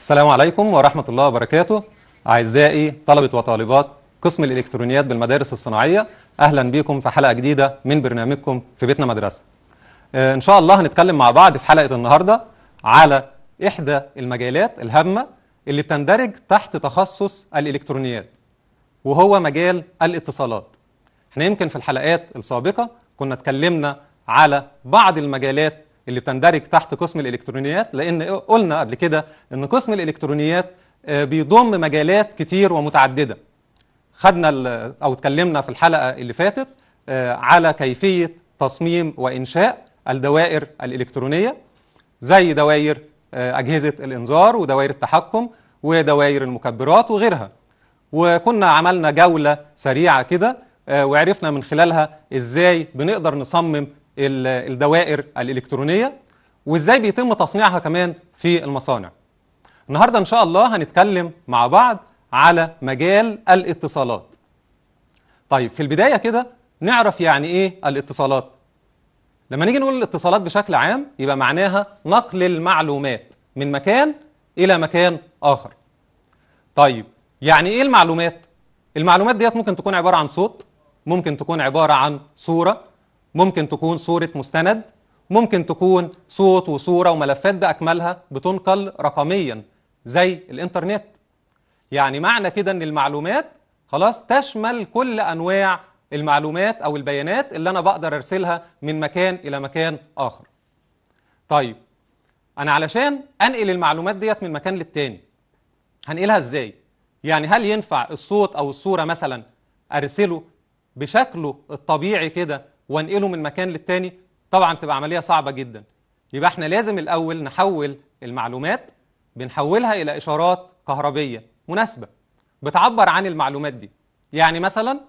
السلام عليكم ورحمة الله وبركاته أعزائي طلبة وطالبات قسم الإلكترونيات بالمدارس الصناعية أهلا بكم في حلقة جديدة من برنامجكم في بيتنا مدرسة آه، إن شاء الله هنتكلم مع بعض في حلقة النهاردة على إحدى المجالات الهامة اللي بتندرج تحت تخصص الإلكترونيات وهو مجال الاتصالات احنا يمكن في الحلقات السابقة كنا اتكلمنا على بعض المجالات اللي بتندرج تحت قسم الالكترونيات لان قلنا قبل كده ان قسم الالكترونيات آه، بيضم مجالات كتير ومتعدده خدنا او اتكلمنا في الحلقه اللي فاتت آه، على كيفيه تصميم وانشاء الدوائر الالكترونيه زي دوائر آه، اجهزه الانذار ودوائر التحكم ودوائر المكبرات وغيرها وكنا عملنا جوله سريعه كده وعرفنا من خلالها ازاي بنقدر نصمم الدوائر الإلكترونية وإزاي بيتم تصنيعها كمان في المصانع النهاردة إن شاء الله هنتكلم مع بعض على مجال الاتصالات طيب في البداية كده نعرف يعني إيه الاتصالات لما نيجي نقول الاتصالات بشكل عام يبقى معناها نقل المعلومات من مكان إلى مكان آخر طيب يعني إيه المعلومات؟ المعلومات ديت ممكن تكون عبارة عن صوت ممكن تكون عبارة عن صورة ممكن تكون صورة مستند ممكن تكون صوت وصورة وملفات بأكملها بتنقل رقميا زي الإنترنت يعني معنى كده أن المعلومات خلاص تشمل كل أنواع المعلومات أو البيانات اللي أنا بقدر أرسلها من مكان إلى مكان آخر طيب أنا علشان أنقل المعلومات ديت من مكان للتاني هنقلها إزاي؟ يعني هل ينفع الصوت أو الصورة مثلا أرسله بشكله الطبيعي كده وانقله من مكان للتاني طبعا تبقى عمليه صعبه جدا يبقى احنا لازم الاول نحول المعلومات بنحولها الى اشارات كهربيه مناسبه بتعبر عن المعلومات دي يعني مثلا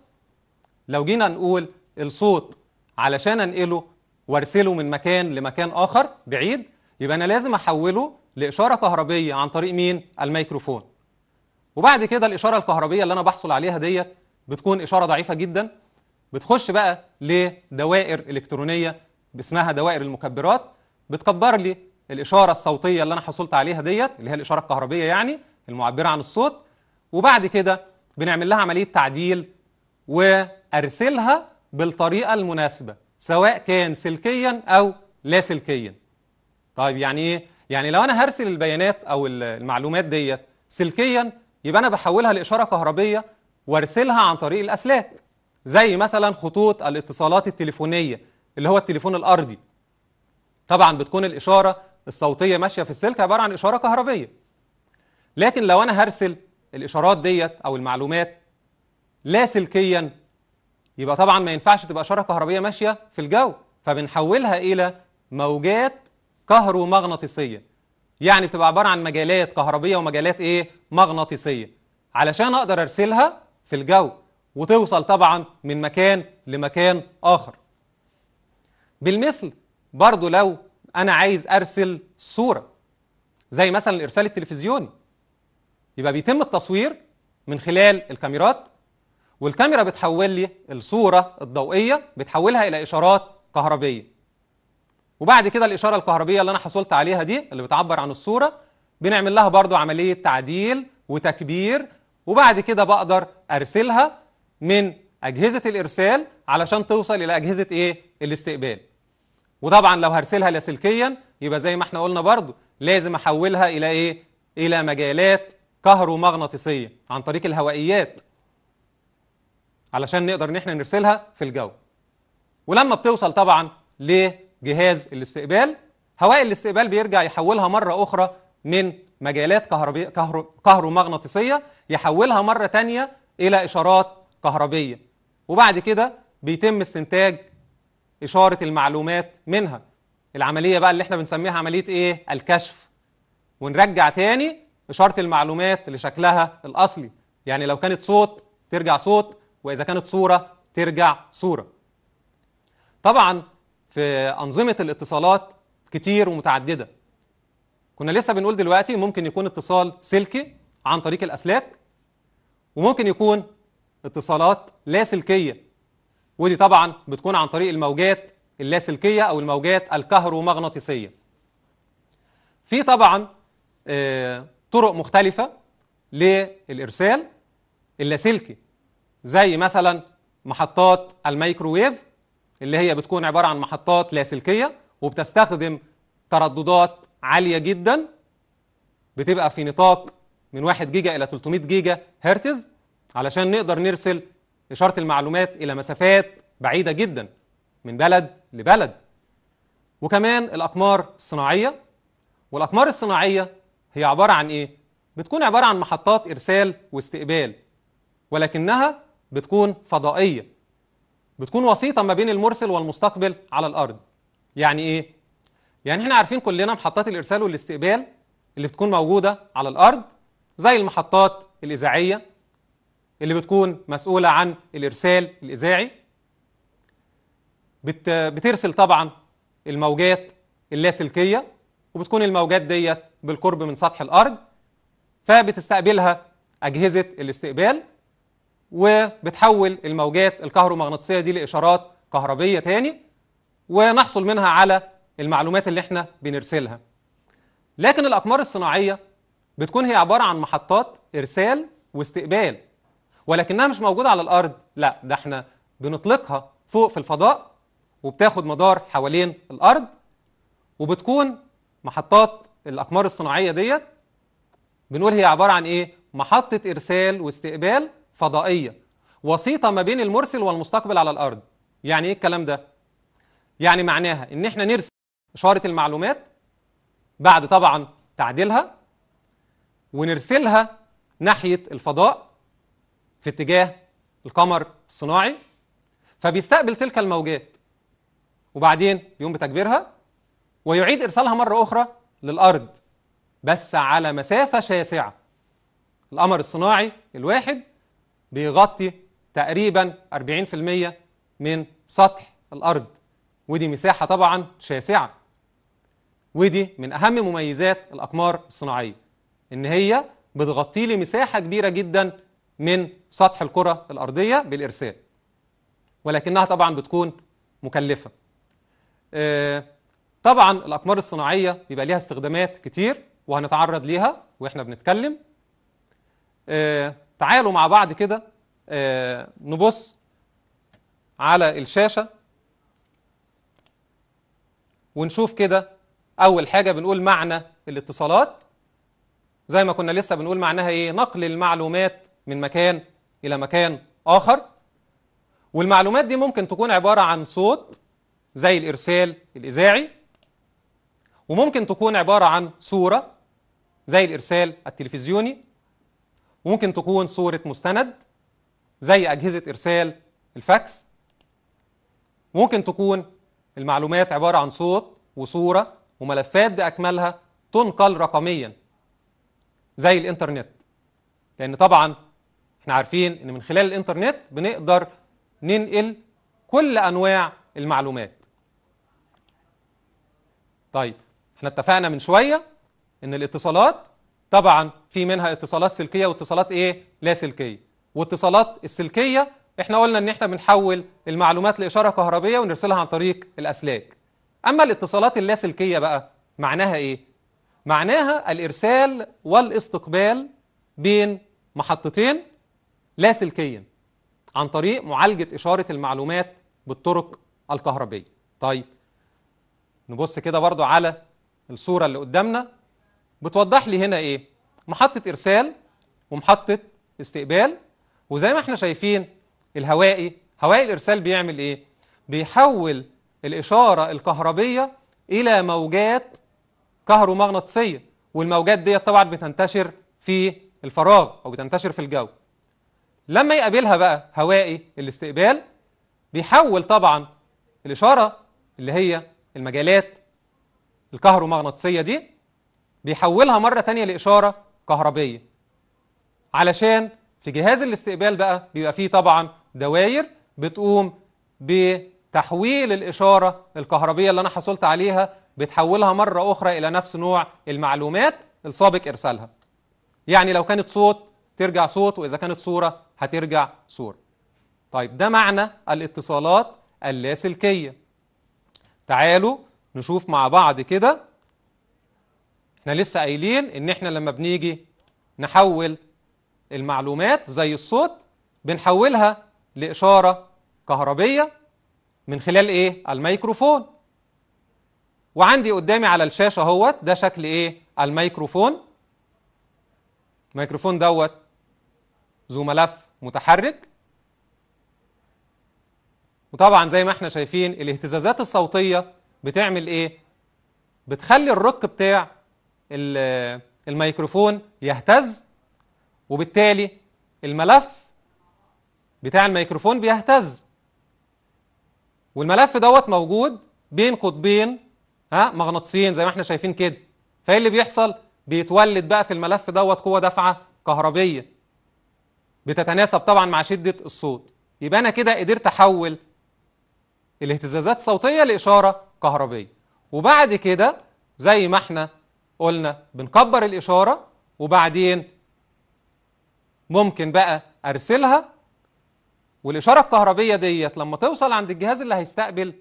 لو جينا نقول الصوت علشان انقله وارسله من مكان لمكان اخر بعيد يبقى انا لازم احوله لاشاره كهربيه عن طريق مين الميكروفون وبعد كده الاشاره الكهربيه اللي انا بحصل عليها ديت بتكون اشاره ضعيفه جدا بتخش بقى لدوائر الكترونيه اسمها دوائر المكبرات بتكبر لي الاشاره الصوتيه اللي انا حصلت عليها ديت اللي هي الاشاره الكهربيه يعني المعبره عن الصوت وبعد كده بنعمل لها عمليه تعديل وارسلها بالطريقه المناسبه سواء كان سلكيا او لا سلكيا طيب يعني ايه يعني لو انا هرسل البيانات او المعلومات ديت سلكيا يبقى انا بحولها لاشاره كهربيه وارسلها عن طريق الاسلاك زي مثلا خطوط الاتصالات التليفونيه اللي هو التليفون الارضي طبعا بتكون الاشاره الصوتيه ماشيه في السلك عباره عن اشاره كهربيه لكن لو انا هرسل الاشارات ديت او المعلومات لا سلكيا يبقى طبعا ما ينفعش تبقى اشاره كهربيه ماشيه في الجو فبنحولها الى موجات كهرومغناطيسيه يعني بتبقى عباره عن مجالات كهربيه ومجالات ايه مغناطيسيه علشان اقدر ارسلها في الجو وتوصل طبعا من مكان لمكان آخر بالمثل برضو لو أنا عايز أرسل صورة زي مثلا الإرسال التلفزيوني يبقى بيتم التصوير من خلال الكاميرات والكاميرا بتحول لي الصورة الضوئية بتحولها إلى إشارات كهربية وبعد كده الإشارة الكهربية اللي أنا حصلت عليها دي اللي بتعبر عن الصورة بنعمل لها برضو عملية تعديل وتكبير وبعد كده بقدر أرسلها من اجهزه الارسال علشان توصل الى اجهزه ايه الاستقبال وطبعا لو هرسلها لاسلكيا يبقى زي ما احنا قلنا برضو لازم احولها الى ايه الى مجالات كهرومغناطيسيه عن طريق الهوائيات علشان نقدر ان احنا نرسلها في الجو ولما بتوصل طبعا لجهاز الاستقبال هواء الاستقبال بيرجع يحولها مره اخرى من مجالات كهربي... كهرومغناطيسيه يحولها مره تانية الى اشارات كهربية وبعد كده بيتم استنتاج إشارة المعلومات منها العملية بقى اللي احنا بنسميها عملية إيه؟ الكشف ونرجع تاني إشارة المعلومات لشكلها الأصلي يعني لو كانت صوت ترجع صوت وإذا كانت صورة ترجع صورة طبعا في أنظمة الاتصالات كتير ومتعددة كنا لسه بنقول دلوقتي ممكن يكون اتصال سلكي عن طريق الأسلاك وممكن يكون اتصالات لاسلكيه ودي طبعا بتكون عن طريق الموجات اللاسلكيه او الموجات الكهرومغناطيسيه في طبعا آه، طرق مختلفه للارسال اللاسلكي زي مثلا محطات الميكروويف اللي هي بتكون عباره عن محطات لاسلكيه وبتستخدم ترددات عاليه جدا بتبقى في نطاق من 1 جيجا الى 300 جيجا هرتز علشان نقدر نرسل إشارة المعلومات إلى مسافات بعيدة جدا من بلد لبلد وكمان الأقمار الصناعية والأقمار الصناعية هي عبارة عن إيه؟ بتكون عبارة عن محطات إرسال واستقبال ولكنها بتكون فضائية بتكون وسيطة ما بين المرسل والمستقبل على الأرض يعني إيه؟ يعني إحنا عارفين كلنا محطات الإرسال والاستقبال اللي بتكون موجودة على الأرض زي المحطات الإذاعية اللي بتكون مسؤولة عن الإرسال الإذاعي بت... بترسل طبعا الموجات اللاسلكية وبتكون الموجات ديت بالقرب من سطح الأرض فبتستقبلها أجهزة الاستقبال وبتحول الموجات الكهرومغناطيسية دي لإشارات كهربية تاني ونحصل منها على المعلومات اللي احنا بنرسلها لكن الأقمار الصناعية بتكون هي عبارة عن محطات إرسال واستقبال ولكنها مش موجودة على الأرض لا ده احنا بنطلقها فوق في الفضاء وبتاخد مدار حوالين الأرض وبتكون محطات الأقمار الصناعية ديت بنقول هي عبارة عن إيه؟ محطة إرسال واستقبال فضائية وسيطة ما بين المرسل والمستقبل على الأرض يعني إيه الكلام ده؟ يعني معناها إن إحنا نرسل إشارة المعلومات بعد طبعا تعديلها ونرسلها ناحية الفضاء في اتجاه القمر الصناعي فبيستقبل تلك الموجات وبعدين بيقوم بتكبيرها ويعيد ارسالها مره اخرى للارض بس على مسافه شاسعه القمر الصناعي الواحد بيغطي تقريبا 40% من سطح الارض ودي مساحه طبعا شاسعه ودي من اهم مميزات الاقمار الصناعيه ان هي بتغطي لي مساحه كبيره جدا من سطح الكرة الأرضية بالإرسال ولكنها طبعا بتكون مكلفة آه، طبعا الأقمار الصناعية بيبقى ليها استخدامات كتير وهنتعرض ليها وإحنا بنتكلم آه، تعالوا مع بعض كده آه، نبص على الشاشة ونشوف كده أول حاجة بنقول معنى الاتصالات زي ما كنا لسه بنقول معناها إيه نقل المعلومات من مكان إلى مكان آخر والمعلومات دي ممكن تكون عبارة عن صوت زي الإرسال الإذاعي وممكن تكون عبارة عن صورة زي الإرسال التلفزيوني وممكن تكون صورة مستند زي أجهزة إرسال الفاكس ممكن تكون المعلومات عبارة عن صوت وصورة وملفات بأكملها تنقل رقميا زي الإنترنت لأن طبعا احنا عارفين ان من خلال الانترنت بنقدر ننقل كل انواع المعلومات طيب احنا اتفقنا من شويه ان الاتصالات طبعا في منها اتصالات سلكيه واتصالات ايه لا سلكيه واتصالات السلكيه احنا قلنا ان احنا بنحول المعلومات لاشاره كهربيه ونرسلها عن طريق الاسلاك اما الاتصالات اللاسلكيه بقى معناها ايه معناها الارسال والاستقبال بين محطتين لاسلكيا عن طريق معالجة إشارة المعلومات بالطرق الكهربية طيب نبص كده برضو على الصورة اللي قدامنا بتوضح لي هنا إيه محطة إرسال ومحطة استقبال وزي ما احنا شايفين الهوائي هوائي الإرسال بيعمل إيه بيحول الإشارة الكهربية إلى موجات كهرومغناطيسية والموجات دي طبعا بتنتشر في الفراغ أو بتنتشر في الجو لما يقابلها بقى هوائي الاستقبال بيحول طبعا الإشارة اللي هي المجالات الكهرومغناطيسية دي بيحولها مرة تانية لإشارة كهربية علشان في جهاز الاستقبال بقى بيبقى فيه طبعا دواير بتقوم بتحويل الإشارة الكهربية اللي أنا حصلت عليها بتحولها مرة أخرى إلى نفس نوع المعلومات السابق إرسالها يعني لو كانت صوت ترجع صوت وإذا كانت صورة هترجع صورة طيب ده معنى الاتصالات اللاسلكية تعالوا نشوف مع بعض كده احنا لسه قايلين ان احنا لما بنيجي نحول المعلومات زي الصوت بنحولها لإشارة كهربية من خلال ايه؟ الميكروفون وعندي قدامي على الشاشة اهوت ده شكل ايه؟ الميكروفون الميكروفون دوت ذو ملف متحرك وطبعا زي ما احنا شايفين الاهتزازات الصوتيه بتعمل ايه بتخلي الرك بتاع الميكروفون يهتز وبالتالي الملف بتاع الميكروفون بيهتز والملف دوت موجود بين قطبين ها مغناطيسيين زي ما احنا شايفين كده فايه اللي بيحصل بيتولد بقى في الملف دوت قوه دافعه كهربيه بتتناسب طبعا مع شدة الصوت يبقى أنا كده قدرت أحول الاهتزازات الصوتية لإشارة كهربية وبعد كده زي ما احنا قلنا بنكبر الإشارة وبعدين ممكن بقى أرسلها والإشارة الكهربية ديت لما توصل عند الجهاز اللي هيستقبل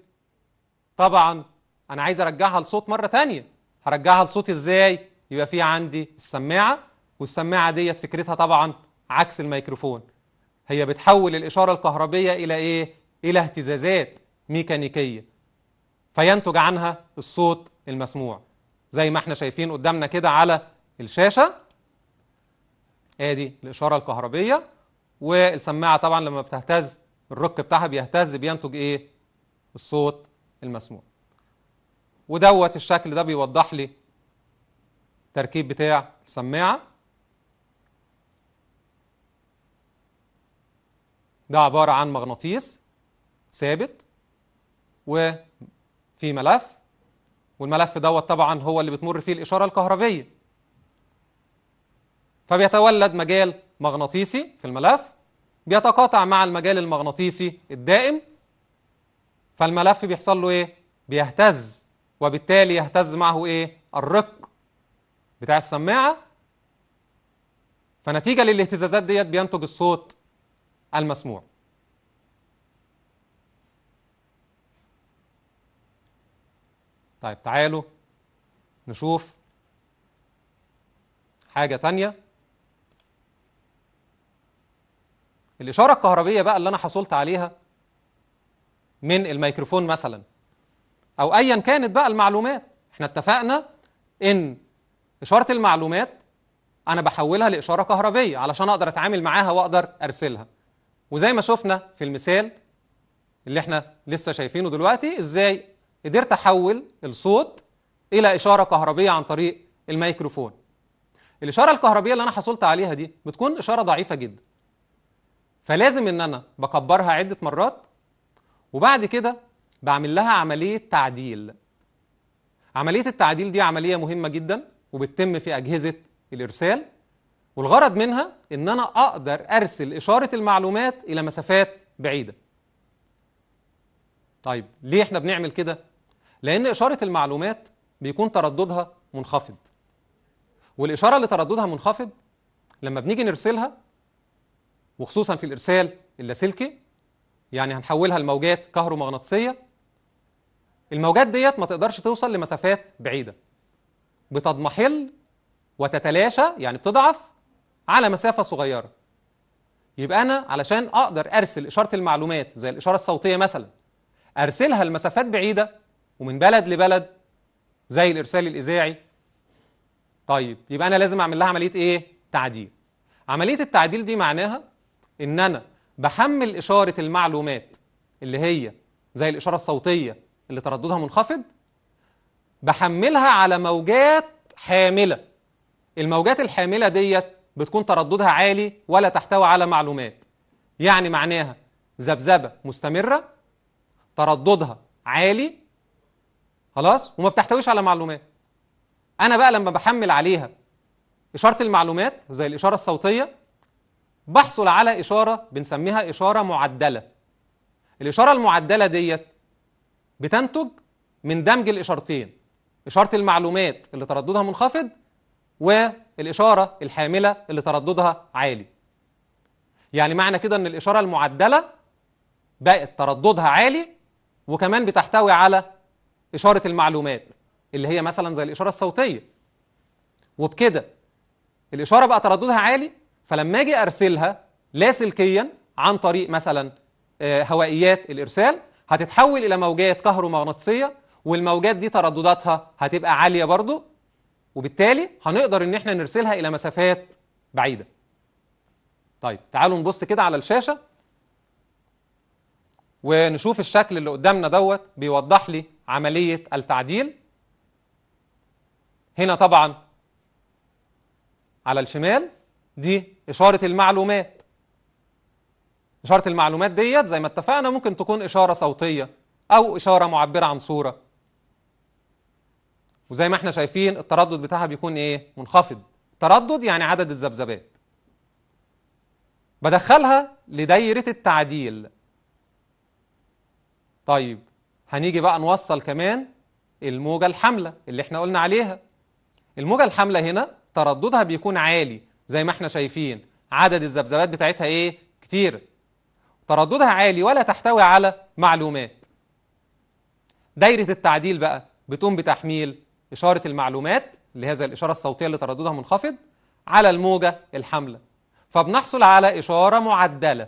طبعا أنا عايز أرجعها لصوت مرة تانية هرجعها لصوت إزاي؟ يبقى في عندي السماعة والسماعة ديت فكرتها طبعا عكس الميكروفون هي بتحول الإشارة الكهربية إلى إيه؟ إلى اهتزازات ميكانيكية فينتج عنها الصوت المسموع زي ما احنا شايفين قدامنا كده على الشاشة ادي الإشارة الكهربية والسماعة طبعا لما بتهتز الرك بتاعها بيهتز بينتج ايه؟ الصوت المسموع ودوت الشكل ده بيوضح لي تركيب بتاع السماعة ده عبارة عن مغناطيس ثابت وفي ملف والملف دوت طبعا هو اللي بتمر فيه الإشارة الكهربية فبيتولد مجال مغناطيسي في الملف بيتقاطع مع المجال المغناطيسي الدائم فالملف بيحصل له ايه؟ بيهتز وبالتالي يهتز معه ايه؟ الرق بتاع السماعة فنتيجة للاهتزازات ديت بينتج الصوت المسموع طيب تعالوا نشوف حاجة تانية الإشارة الكهربية بقى اللي أنا حصلت عليها من الميكروفون مثلا أو أيا كانت بقى المعلومات احنا اتفقنا إن إشارة المعلومات أنا بحولها لإشارة كهربية علشان أقدر أتعامل معاها وأقدر أرسلها وزي ما شفنا في المثال اللي احنا لسه شايفينه دلوقتي ازاي قدرت احول الصوت الى اشاره كهربيه عن طريق الميكروفون الاشاره الكهربيه اللي انا حصلت عليها دي بتكون اشاره ضعيفه جدا فلازم ان انا بكبرها عده مرات وبعد كده بعمل لها عمليه تعديل عمليه التعديل دي عمليه مهمه جدا وبتتم في اجهزه الارسال والغرض منها ان انا اقدر ارسل اشاره المعلومات الى مسافات بعيده طيب ليه احنا بنعمل كده لان اشاره المعلومات بيكون ترددها منخفض والاشاره اللي ترددها منخفض لما بنيجي نرسلها وخصوصا في الارسال اللاسلكي يعني هنحولها لموجات كهرومغناطيسيه الموجات ديت ما تقدرش توصل لمسافات بعيده بتضمحل وتتلاشى يعني بتضعف على مسافة صغيرة يبقى أنا علشان أقدر أرسل إشارة المعلومات زي الإشارة الصوتية مثلا أرسلها لمسافات بعيدة ومن بلد لبلد زي الإرسال الإذاعي طيب يبقى أنا لازم أعمل لها عملية إيه؟ تعديل عملية التعديل دي معناها إن أنا بحمل إشارة المعلومات اللي هي زي الإشارة الصوتية اللي ترددها منخفض بحملها على موجات حاملة الموجات الحاملة ديت بتكون ترددها عالي ولا تحتوي على معلومات يعني معناها ذبذبه مستمره ترددها عالي خلاص وما بتحتويش على معلومات انا بقى لما بحمل عليها اشاره المعلومات زي الاشاره الصوتيه بحصل على اشاره بنسميها اشاره معدله الاشاره المعدله ديت بتنتج من دمج الاشارتين اشاره المعلومات اللي ترددها منخفض والإشارة الحاملة اللي ترددها عالي يعني معنى كده أن الإشارة المعدلة بقت ترددها عالي وكمان بتحتوي على إشارة المعلومات اللي هي مثلا زي الإشارة الصوتية وبكده الإشارة بقى ترددها عالي فلما أجي أرسلها لاسلكيا عن طريق مثلا آه، هوائيات الإرسال هتتحول إلى موجات كهرومغناطيسية والموجات دي تردداتها هتبقى عالية برضو وبالتالي هنقدر ان احنا نرسلها الى مسافات بعيده طيب تعالوا نبص كده على الشاشه ونشوف الشكل اللي قدامنا دوت بيوضح لي عمليه التعديل هنا طبعا على الشمال دي اشاره المعلومات اشاره المعلومات ديت زي ما اتفقنا ممكن تكون اشاره صوتيه او اشاره معبره عن صوره وزي ما احنا شايفين التردد بتاعها بيكون ايه منخفض تردد يعني عدد الذبذبات بدخلها لدايره التعديل طيب هنيجي بقى نوصل كمان الموجه الحامله اللي احنا قلنا عليها الموجه الحامله هنا ترددها بيكون عالي زي ما احنا شايفين عدد الذبذبات بتاعتها ايه كتير ترددها عالي ولا تحتوي على معلومات دايره التعديل بقى بتقوم بتحميل إشارة المعلومات اللي هي زي الإشارة الصوتية اللي ترددها منخفض على الموجة الحاملة فبنحصل على إشارة معدلة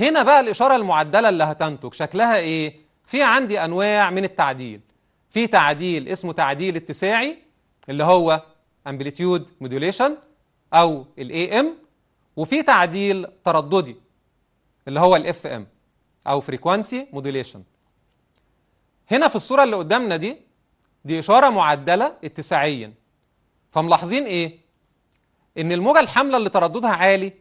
هنا بقى الإشارة المعدلة اللي هتنتج شكلها إيه؟ في عندي أنواع من التعديل في تعديل اسمه تعديل اتساعي اللي هو امبليتيود مودوليشن أو الـ AM وفي تعديل ترددي اللي هو الـ FM او Frequency Modulation هنا في الصورة اللي قدامنا دي دي إشارة معدلة اتساعيا فملاحظين إيه؟ إن الموجة الحاملة اللي ترددها عالي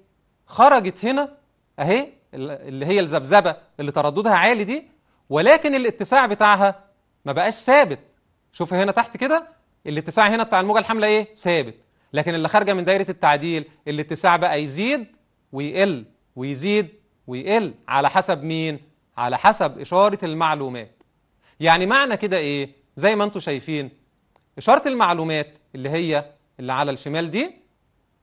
خرجت هنا أهي اللي هي الذبذبة اللي ترددها عالي دي ولكن الاتساع بتاعها ما بقاش ثابت شوف هنا تحت كده الاتساع هنا بتاع الموجة الحاملة إيه؟ ثابت لكن اللي خارجة من دايرة التعديل الاتساع بقى يزيد ويقل ويزيد ويقل على حسب مين؟ على حسب إشارة المعلومات يعني معنى كده إيه؟ زي ما انتم شايفين إشارة المعلومات اللي هي اللي على الشمال دي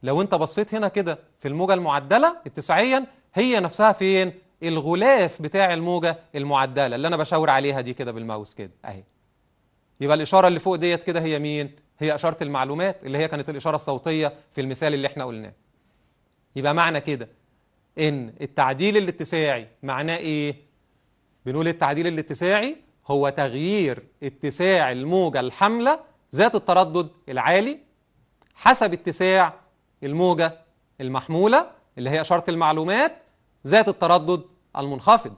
لو انت بصيت هنا كده في الموجة المعدلة اتساعيا هي نفسها فين؟ الغلاف بتاع الموجة المعدلة اللي أنا بشاور عليها دي كده بالماوس كده أهي يبقى الإشارة اللي فوق ديت كده هي مين؟ هي إشارة المعلومات اللي هي كانت الإشارة الصوتية في المثال اللي احنا قلناه يبقى معنى كده إن التعديل الاتساعي معناه إيه؟ بنقول التعديل الاتساعي هو تغيير اتساع الموجة الحاملة ذات التردد العالي حسب اتساع الموجة المحمولة اللي هي شرط المعلومات ذات التردد المنخفض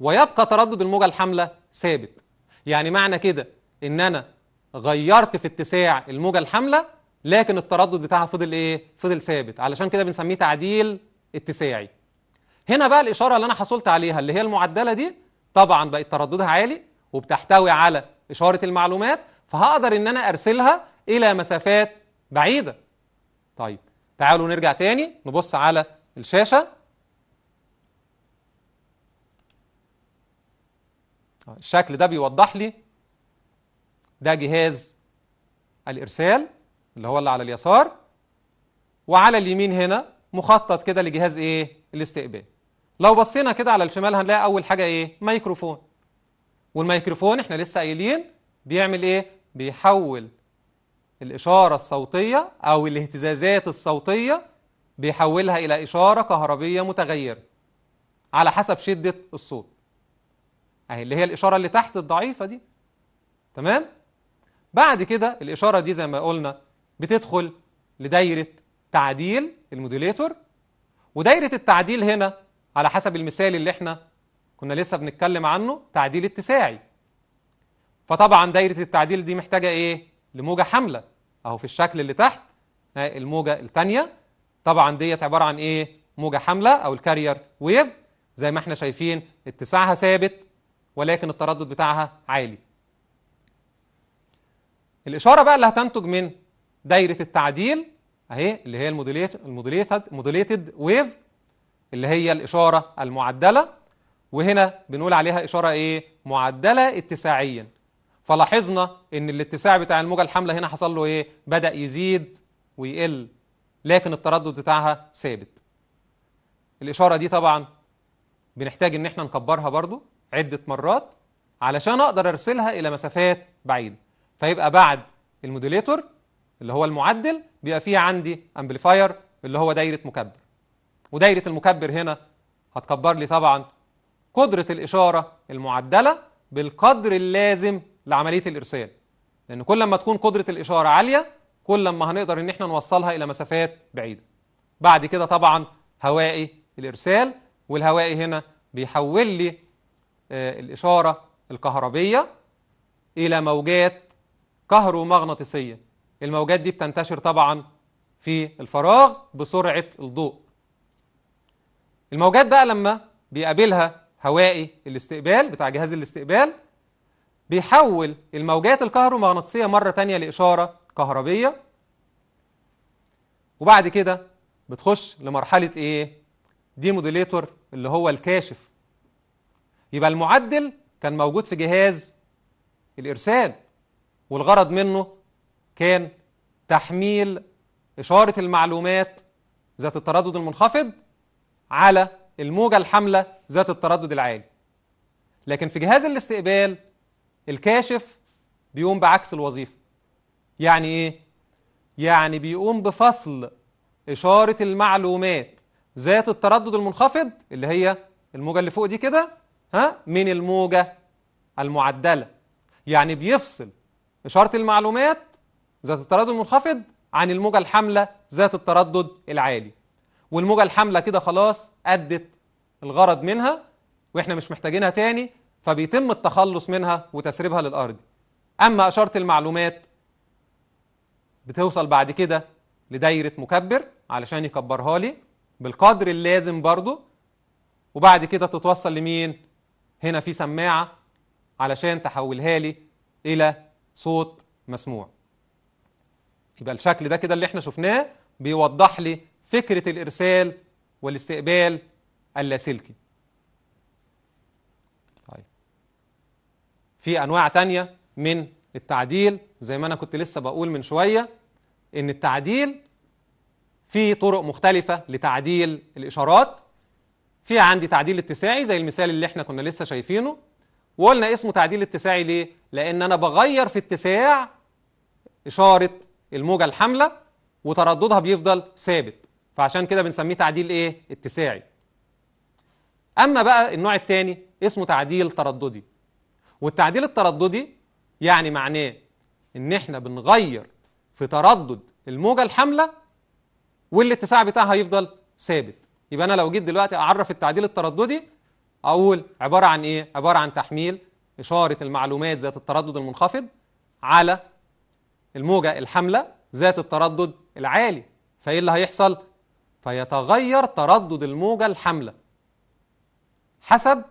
ويبقى تردد الموجة الحاملة ثابت يعني معنى كده إن أنا غيرت في اتساع الموجة الحاملة لكن التردد بتاعها فضل إيه؟ فضل ثابت علشان كده بنسميه تعديل اتساعي هنا بقى الإشارة اللي أنا حصلت عليها اللي هي المعدلة دي طبعا بقت ترددها عالي وبتحتوي على إشارة المعلومات فهقدر إن أنا أرسلها إلى مسافات بعيدة طيب تعالوا نرجع تاني نبص على الشاشة الشكل ده بيوضح لي ده جهاز الإرسال اللي هو اللي على اليسار وعلى اليمين هنا مخطط كده لجهاز إيه؟ الاستقبال لو بصينا كده على الشمال هنلاقي اول حاجه ايه ميكروفون والميكروفون احنا لسه قايلين بيعمل ايه بيحول الاشاره الصوتيه او الاهتزازات الصوتيه بيحولها الى اشاره كهربيه متغيره على حسب شده الصوت اهي اللي هي الاشاره اللي تحت الضعيفه دي تمام بعد كده الاشاره دي زي ما قلنا بتدخل لدايره تعديل الموديليتور ودايره التعديل هنا على حسب المثال اللي احنا كنا لسه بنتكلم عنه تعديل اتساعي فطبعا دايره التعديل دي محتاجه ايه لموجه حامله اهو في الشكل اللي تحت الموجه الثانيه طبعا ديت عباره عن ايه موجه حامله او الكارير ويف زي ما احنا شايفين اتساعها ثابت ولكن التردد بتاعها عالي الاشاره بقى اللي هتنتج من دايره التعديل اهي اللي هي الموديليتد ويف اللي هي الإشارة المعدلة وهنا بنقول عليها إشارة إيه؟ معدلة اتساعيا فلاحظنا إن الاتساع بتاع الموجة الحاملة هنا حصل له إيه؟ بدأ يزيد ويقل لكن التردد بتاعها ثابت الإشارة دي طبعا بنحتاج إن احنا نكبرها برضو عدة مرات علشان أقدر أرسلها إلى مسافات بعيدة فيبقى بعد الموديليتور اللي هو المعدل بيبقى فيه عندي أمبليفاير اللي هو دايرة مكبر ودايرة المكبر هنا هتكبر لي طبعا قدرة الإشارة المعدلة بالقدر اللازم لعملية الإرسال لأن كل ما تكون قدرة الإشارة عالية كل ما هنقدر إن إحنا نوصلها إلى مسافات بعيدة بعد كده طبعا هوائي الإرسال والهوائي هنا بيحول لي آه، الإشارة الكهربية إلى موجات كهرومغناطيسية الموجات دي بتنتشر طبعا في الفراغ بسرعة الضوء الموجات بقى لما بيقابلها هوائي الاستقبال بتاع جهاز الاستقبال بيحول الموجات الكهرومغناطيسية مرة تانية لإشارة كهربية وبعد كده بتخش لمرحلة إيه؟ دي موديليتور اللي هو الكاشف يبقى المعدل كان موجود في جهاز الإرسال والغرض منه كان تحميل إشارة المعلومات ذات التردد المنخفض على الموجة الحاملة ذات التردد العالي لكن في جهاز الاستقبال الكاشف بيقوم بعكس الوظيفة يعني ايه؟ يعني بيقوم بفصل إشارة المعلومات ذات التردد المنخفض اللي هي الموجة اللي فوق دي كده ها من الموجة المعدلة يعني بيفصل إشارة المعلومات ذات التردد المنخفض عن الموجة الحاملة ذات التردد العالي والموجة الحاملة كده خلاص أدت الغرض منها وإحنا مش محتاجينها تاني فبيتم التخلص منها وتسريبها للأرض أما أشارة المعلومات بتوصل بعد كده لدايرة مكبر علشان يكبرها لي بالقدر اللازم برضو وبعد كده تتوصل لمين هنا في سماعة علشان تحولها لي إلى صوت مسموع يبقى الشكل ده كده اللي احنا شفناه بيوضح لي فكرة الإرسال والاستقبال اللاسلكي طيب في أنواع تانية من التعديل زي ما أنا كنت لسه بقول من شوية إن التعديل في طرق مختلفة لتعديل الإشارات في عندي تعديل اتساعي زي المثال اللي احنا كنا لسه شايفينه وقلنا اسمه تعديل اتساعي ليه؟ لأن أنا بغير في اتساع إشارة الموجة الحاملة وترددها بيفضل ثابت فعشان كده بنسميه تعديل ايه اتساعي اما بقى النوع الثاني اسمه تعديل ترددي والتعديل الترددي يعني معناه ان احنا بنغير في تردد الموجه الحامله والاتساع بتاعها يفضل ثابت يبقى انا لو جيت دلوقتي اعرف التعديل الترددي اقول عباره عن ايه عباره عن تحميل اشاره المعلومات ذات التردد المنخفض على الموجه الحامله ذات التردد العالي فايه اللي هيحصل فيتغير تردد الموجة الحاملة حسب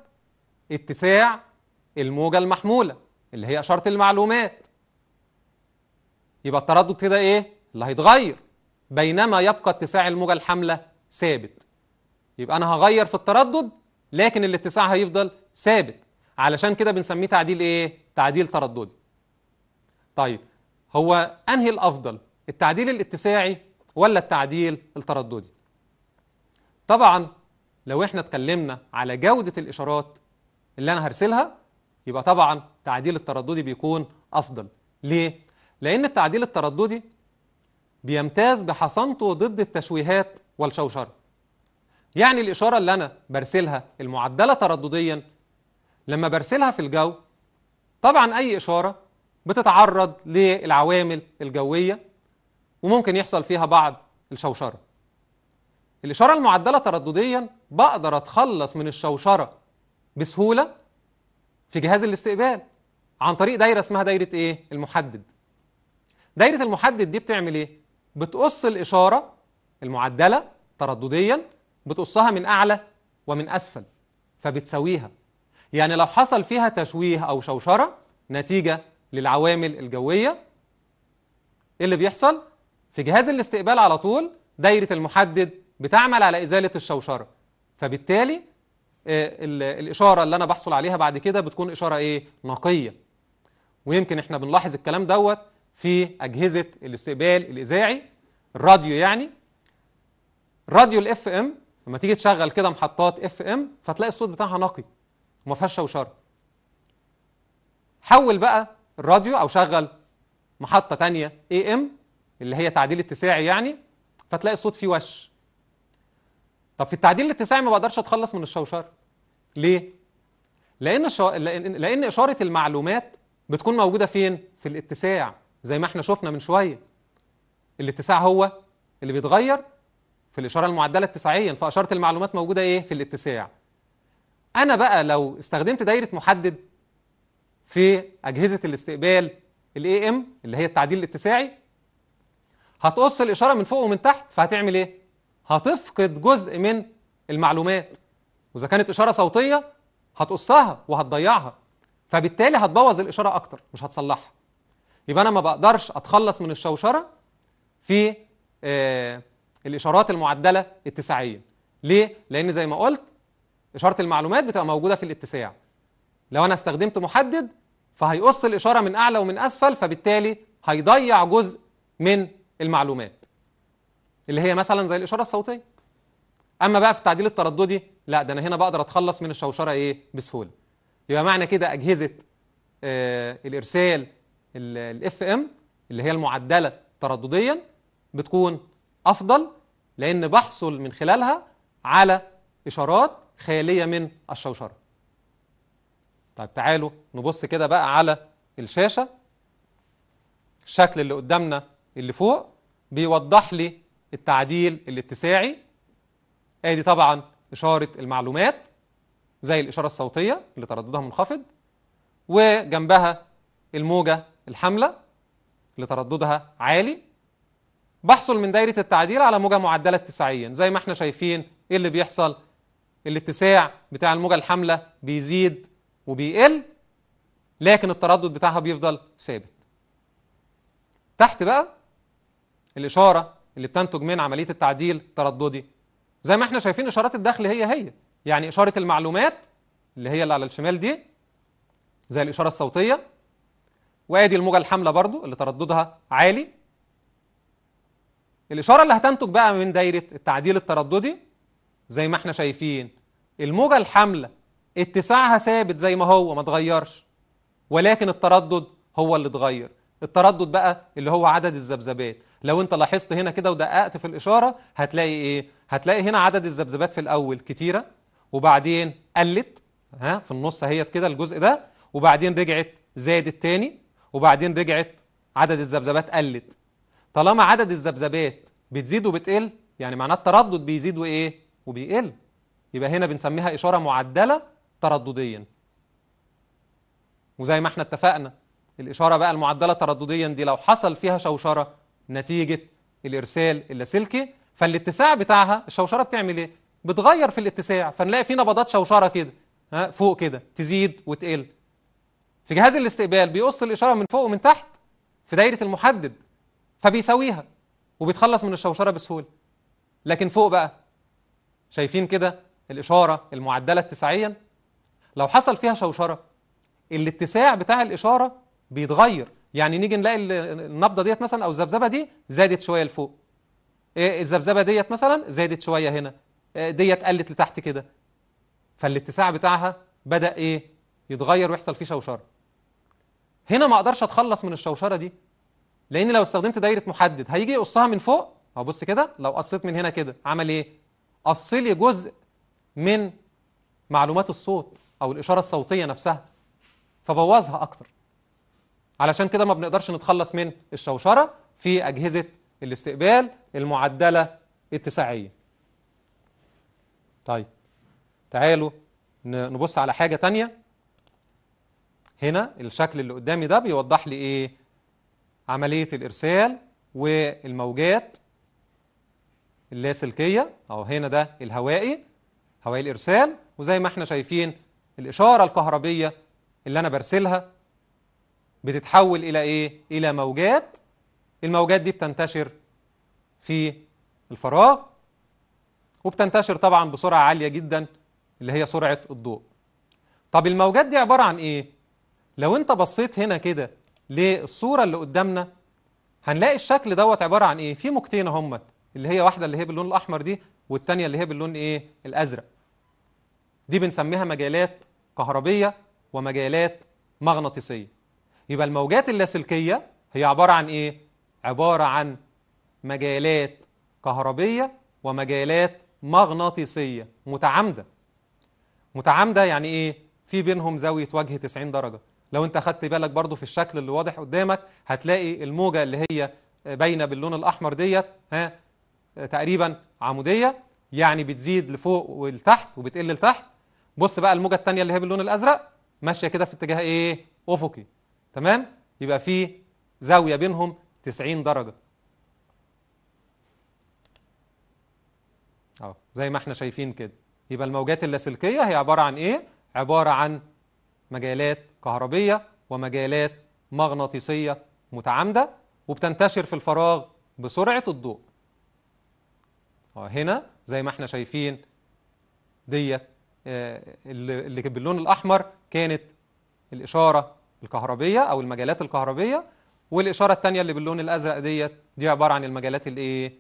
اتساع الموجة المحمولة اللي هي إشارة المعلومات يبقى التردد كده إيه؟ اللي هيتغير بينما يبقى اتساع الموجة الحاملة ثابت يبقى أنا هغير في التردد لكن الاتساع هيفضل ثابت علشان كده بنسميه تعديل إيه؟ تعديل ترددي طيب هو أنهي الأفضل؟ التعديل الاتساعي ولا التعديل الترددي؟ طبعا لو احنا اتكلمنا على جودة الإشارات اللي أنا هرسلها يبقى طبعا تعديل الترددي بيكون أفضل ليه؟ لأن التعديل الترددي بيمتاز بحصانته ضد التشويهات والشوشرة يعني الإشارة اللي أنا برسلها المعدلة تردديا لما برسلها في الجو طبعا أي إشارة بتتعرض للعوامل الجوية وممكن يحصل فيها بعض الشوشرة الإشارة المعدلة تردديا بقدر أتخلص من الشوشرة بسهولة في جهاز الاستقبال عن طريق دايرة اسمها دايرة إيه؟ المحدد دايرة المحدد دي بتعمل إيه؟ بتقص الإشارة المعدلة تردديا بتقصها من أعلى ومن أسفل فبتساويها يعني لو حصل فيها تشويه أو شوشرة نتيجة للعوامل الجوية إيه اللي بيحصل في جهاز الاستقبال على طول دايرة المحدد بتعمل على إزالة الشوشرة فبالتالي آه، الإشارة اللي أنا بحصل عليها بعد كده بتكون إشارة إيه؟ نقية ويمكن إحنا بنلاحظ الكلام دوت في أجهزة الاستقبال الإذاعي الراديو يعني راديو الاف ام لما تيجي تشغل كده محطات اف ام فتلاقي الصوت بتاعها نقي وما فيهاش شوشره حول بقى الراديو او شغل محطه تانية اي ام اللي هي تعديل اتساعي يعني فتلاقي الصوت فيه وش طب في التعديل الاتساعي ما بقدرش اتخلص من الشوشره ليه لان الشو... لان, لأن اشاره المعلومات بتكون موجوده فين في الاتساع زي ما احنا شفنا من شويه الاتساع هو اللي بيتغير في الاشاره المعدله اتساعيا فاشاره المعلومات موجوده ايه في الاتساع انا بقى لو استخدمت دايره محدد في اجهزه الاستقبال الاي ام اللي هي التعديل الاتساعي هتقص الاشاره من فوق ومن تحت فهتعمل ايه هتفقد جزء من المعلومات واذا كانت اشاره صوتيه هتقصها وهتضيعها فبالتالي هتبوظ الاشاره اكتر مش هتصلحها يبقى انا ما بقدرش اتخلص من الشوشره في آه الاشارات المعدله اتساعيا ليه لان زي ما قلت اشاره المعلومات بتبقى موجوده في الاتساع لو انا استخدمت محدد فهيقص الاشاره من اعلى ومن اسفل فبالتالي هيضيع جزء من المعلومات اللي هي مثلا زي الاشاره الصوتيه اما بقى في التعديل الترددي لا ده انا هنا بقدر اتخلص من الشوشره ايه بسهوله يبقى معنى كده اجهزه آه الارسال الاف ام اللي هي المعدله تردديا بتكون افضل لان بحصل من خلالها على اشارات خاليه من الشوشره طيب تعالوا نبص كده بقى على الشاشه الشكل اللي قدامنا اللي فوق بيوضح لي التعديل الاتساعي ادي طبعا اشاره المعلومات زي الاشاره الصوتيه اللي ترددها منخفض وجنبها الموجه الحامله اللي ترددها عالي بحصل من دايره التعديل على موجه معدله اتساعيا زي ما احنا شايفين ايه اللي بيحصل الاتساع بتاع الموجه الحامله بيزيد وبيقل لكن التردد بتاعها بيفضل ثابت تحت بقى الاشاره اللي بتنتج من عمليه التعديل ترددي زي ما احنا شايفين اشارات الدخل هي هي يعني اشاره المعلومات اللي هي اللي على الشمال دي زي الاشاره الصوتيه وادي الموجه الحامله برضو اللي ترددها عالي الاشاره اللي هتنتج بقى من دايره التعديل الترددي زي ما احنا شايفين الموجه الحامله اتساعها ثابت زي ما هو ما اتغيرش ولكن التردد هو اللي اتغير التردد بقى اللي هو عدد الذبذبات لو انت لاحظت هنا كده ودققت في الاشاره هتلاقي ايه هتلاقي هنا عدد الذبذبات في الاول كتيره وبعدين قلت ها في النص اهيت كده الجزء ده وبعدين رجعت زادت تاني وبعدين رجعت عدد الذبذبات قلت طالما عدد الذبذبات بتزيد وبتقل يعني معناه التردد بيزيد وايه وبيقل يبقى هنا بنسميها اشاره معدله تردديا وزي ما احنا اتفقنا الإشارة بقى المعدلة تردديا دي لو حصل فيها شوشرة نتيجة الإرسال اللاسلكي فالاتساع بتاعها الشوشرة بتعمل إيه؟ بتغير في الاتساع فنلاقي في نبضات شوشرة كده ها فوق كده تزيد وتقل في جهاز الاستقبال بيقص الإشارة من فوق ومن تحت في دايرة المحدد فبيساويها وبيتخلص من الشوشرة بسهولة لكن فوق بقى شايفين كده الإشارة المعدلة اتساعيا لو حصل فيها شوشرة الاتساع بتاع الإشارة بيتغير يعني نيجي نلاقي النبضه ديت مثلا او الذبذبه دي زادت شويه لفوق إيه، الذبذبه ديت مثلا زادت شويه هنا إيه، ديت قلت لتحت كده فالاتساع بتاعها بدا ايه يتغير ويحصل فيه شوشره هنا ما اقدرش اتخلص من الشوشره دي لان لو استخدمت دايره محدد هيجي يقصها من فوق اهو بص كده لو قصيت من هنا كده عمل ايه قص لي جزء من معلومات الصوت او الاشاره الصوتيه نفسها فبوظها اكتر علشان كده ما بنقدرش نتخلص من الشوشرة في أجهزة الاستقبال المعدلة اتساعية طيب تعالوا نبص على حاجة تانية هنا الشكل اللي قدامي ده بيوضح لي ايه عملية الإرسال والموجات اللاسلكية أو هنا ده الهوائي هوائي الإرسال وزي ما احنا شايفين الإشارة الكهربية اللي أنا برسلها بتتحول إلى إيه؟ إلى موجات الموجات دي بتنتشر في الفراغ وبتنتشر طبعا بسرعة عالية جدا اللي هي سرعة الضوء طب الموجات دي عبارة عن إيه؟ لو أنت بصيت هنا كده للصورة اللي قدامنا هنلاقي الشكل دوت عبارة عن إيه؟ في موجتين همت اللي هي واحدة اللي هي باللون الأحمر دي والتانية اللي هي باللون إيه؟ الأزرق دي بنسميها مجالات كهربية ومجالات مغناطيسية يبقى الموجات اللاسلكية هي عبارة عن إيه؟ عبارة عن مجالات كهربية ومجالات مغناطيسية متعامدة متعامدة يعني إيه؟ في بينهم زاوية وجه 90 درجة لو أنت خدت بالك برضو في الشكل اللي واضح قدامك هتلاقي الموجة اللي هي باينة باللون الأحمر ديت ها تقريبا عمودية يعني بتزيد لفوق ولتحت وبتقل لتحت بص بقى الموجة التانية اللي هي باللون الأزرق ماشية كده في اتجاه إيه؟ أفقي تمام يبقى في زاوية بينهم 90 درجة اهو زي ما احنا شايفين كده يبقى الموجات اللاسلكية هي عبارة عن ايه؟ عبارة عن مجالات كهربية ومجالات مغناطيسية متعامدة وبتنتشر في الفراغ بسرعة الضوء هنا زي ما احنا شايفين ديت آه، اللي باللون الأحمر كانت الإشارة الكهربيه او المجالات الكهربيه والاشاره الثانيه اللي باللون الازرق ديت دي عباره عن المجالات الايه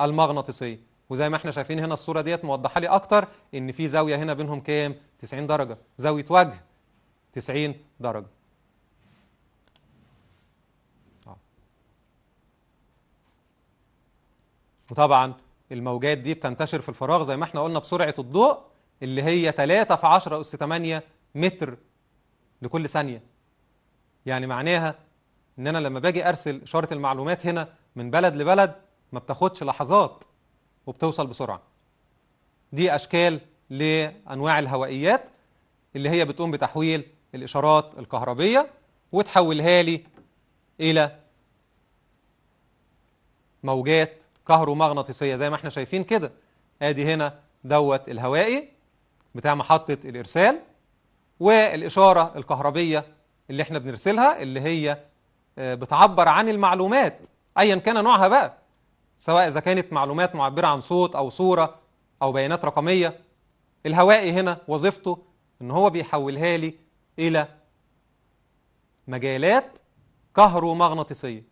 المغناطيسيه وزي ما احنا شايفين هنا الصوره ديت موضحه لي اكتر ان في زاويه هنا بينهم كام 90 درجه زاويه وجه 90 درجه آه. وطبعا الموجات دي بتنتشر في الفراغ زي ما احنا قلنا بسرعه الضوء اللي هي 3 في 10 اس 8 متر لكل ثانيه يعني معناها ان انا لما باجي ارسل اشاره المعلومات هنا من بلد لبلد ما بتاخدش لحظات وبتوصل بسرعه دي اشكال لانواع الهوائيات اللي هي بتقوم بتحويل الاشارات الكهربيه وتحولها لي الى موجات كهرومغناطيسيه زي ما احنا شايفين كده ادي هنا دوت الهوائي بتاع محطه الارسال والاشاره الكهربيه اللي احنا بنرسلها اللي هي آه، بتعبر عن المعلومات ايا كان نوعها بقى سواء اذا كانت معلومات معبره عن صوت او صوره او بيانات رقميه الهوائي هنا وظيفته ان هو بيحولها لي الى مجالات كهرومغناطيسيه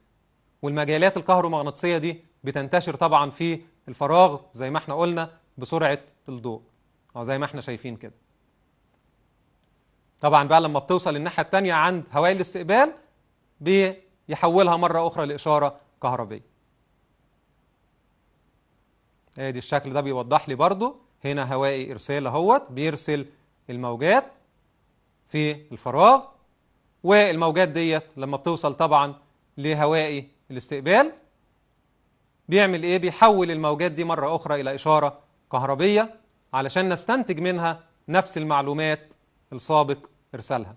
والمجالات الكهرومغناطيسيه دي بتنتشر طبعا في الفراغ زي ما احنا قلنا بسرعه الضوء او زي ما احنا شايفين كده طبعا بقى لما بتوصل الناحية الثانيه عند هواء الاستقبال بيحولها مرة أخرى لإشارة كهربية ادي الشكل ده بيوضح لي برضو هنا هوائي إرسال اهوت بيرسل الموجات في الفراغ والموجات ديت لما بتوصل طبعا لهوائي الاستقبال بيعمل ايه بيحول الموجات دي مرة أخرى إلى إشارة كهربية علشان نستنتج منها نفس المعلومات السابق إرسالها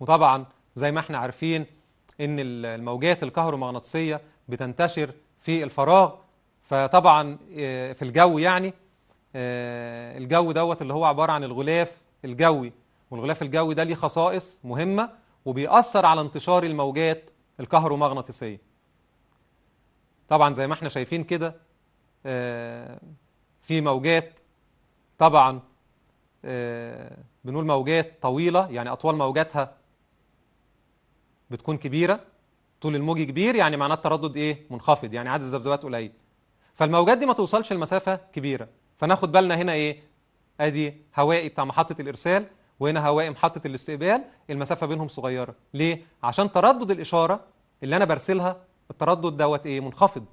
وطبعا زي ما احنا عارفين ان الموجات الكهرومغناطيسية بتنتشر في الفراغ فطبعا آه، في الجو يعني آه، الجو دوت اللي هو عبارة عن الغلاف الجوي والغلاف الجوي ده ليه خصائص مهمة وبيأثر على انتشار الموجات الكهرومغناطيسية طبعا زي ما احنا شايفين كده آه، في موجات طبعا آه، بنقول موجات طويلة يعني أطوال موجاتها بتكون كبيرة طول الموج كبير يعني معناه التردد إيه منخفض يعني عدد الذبذبات قليل فالموجات دي ما توصلش لمسافة كبيرة فناخد بالنا هنا إيه أدي هوائي بتاع محطة الإرسال وهنا هوائي محطة الاستقبال المسافة بينهم صغيرة ليه؟ عشان تردد الإشارة اللي أنا برسلها التردد دوت ايه منخفض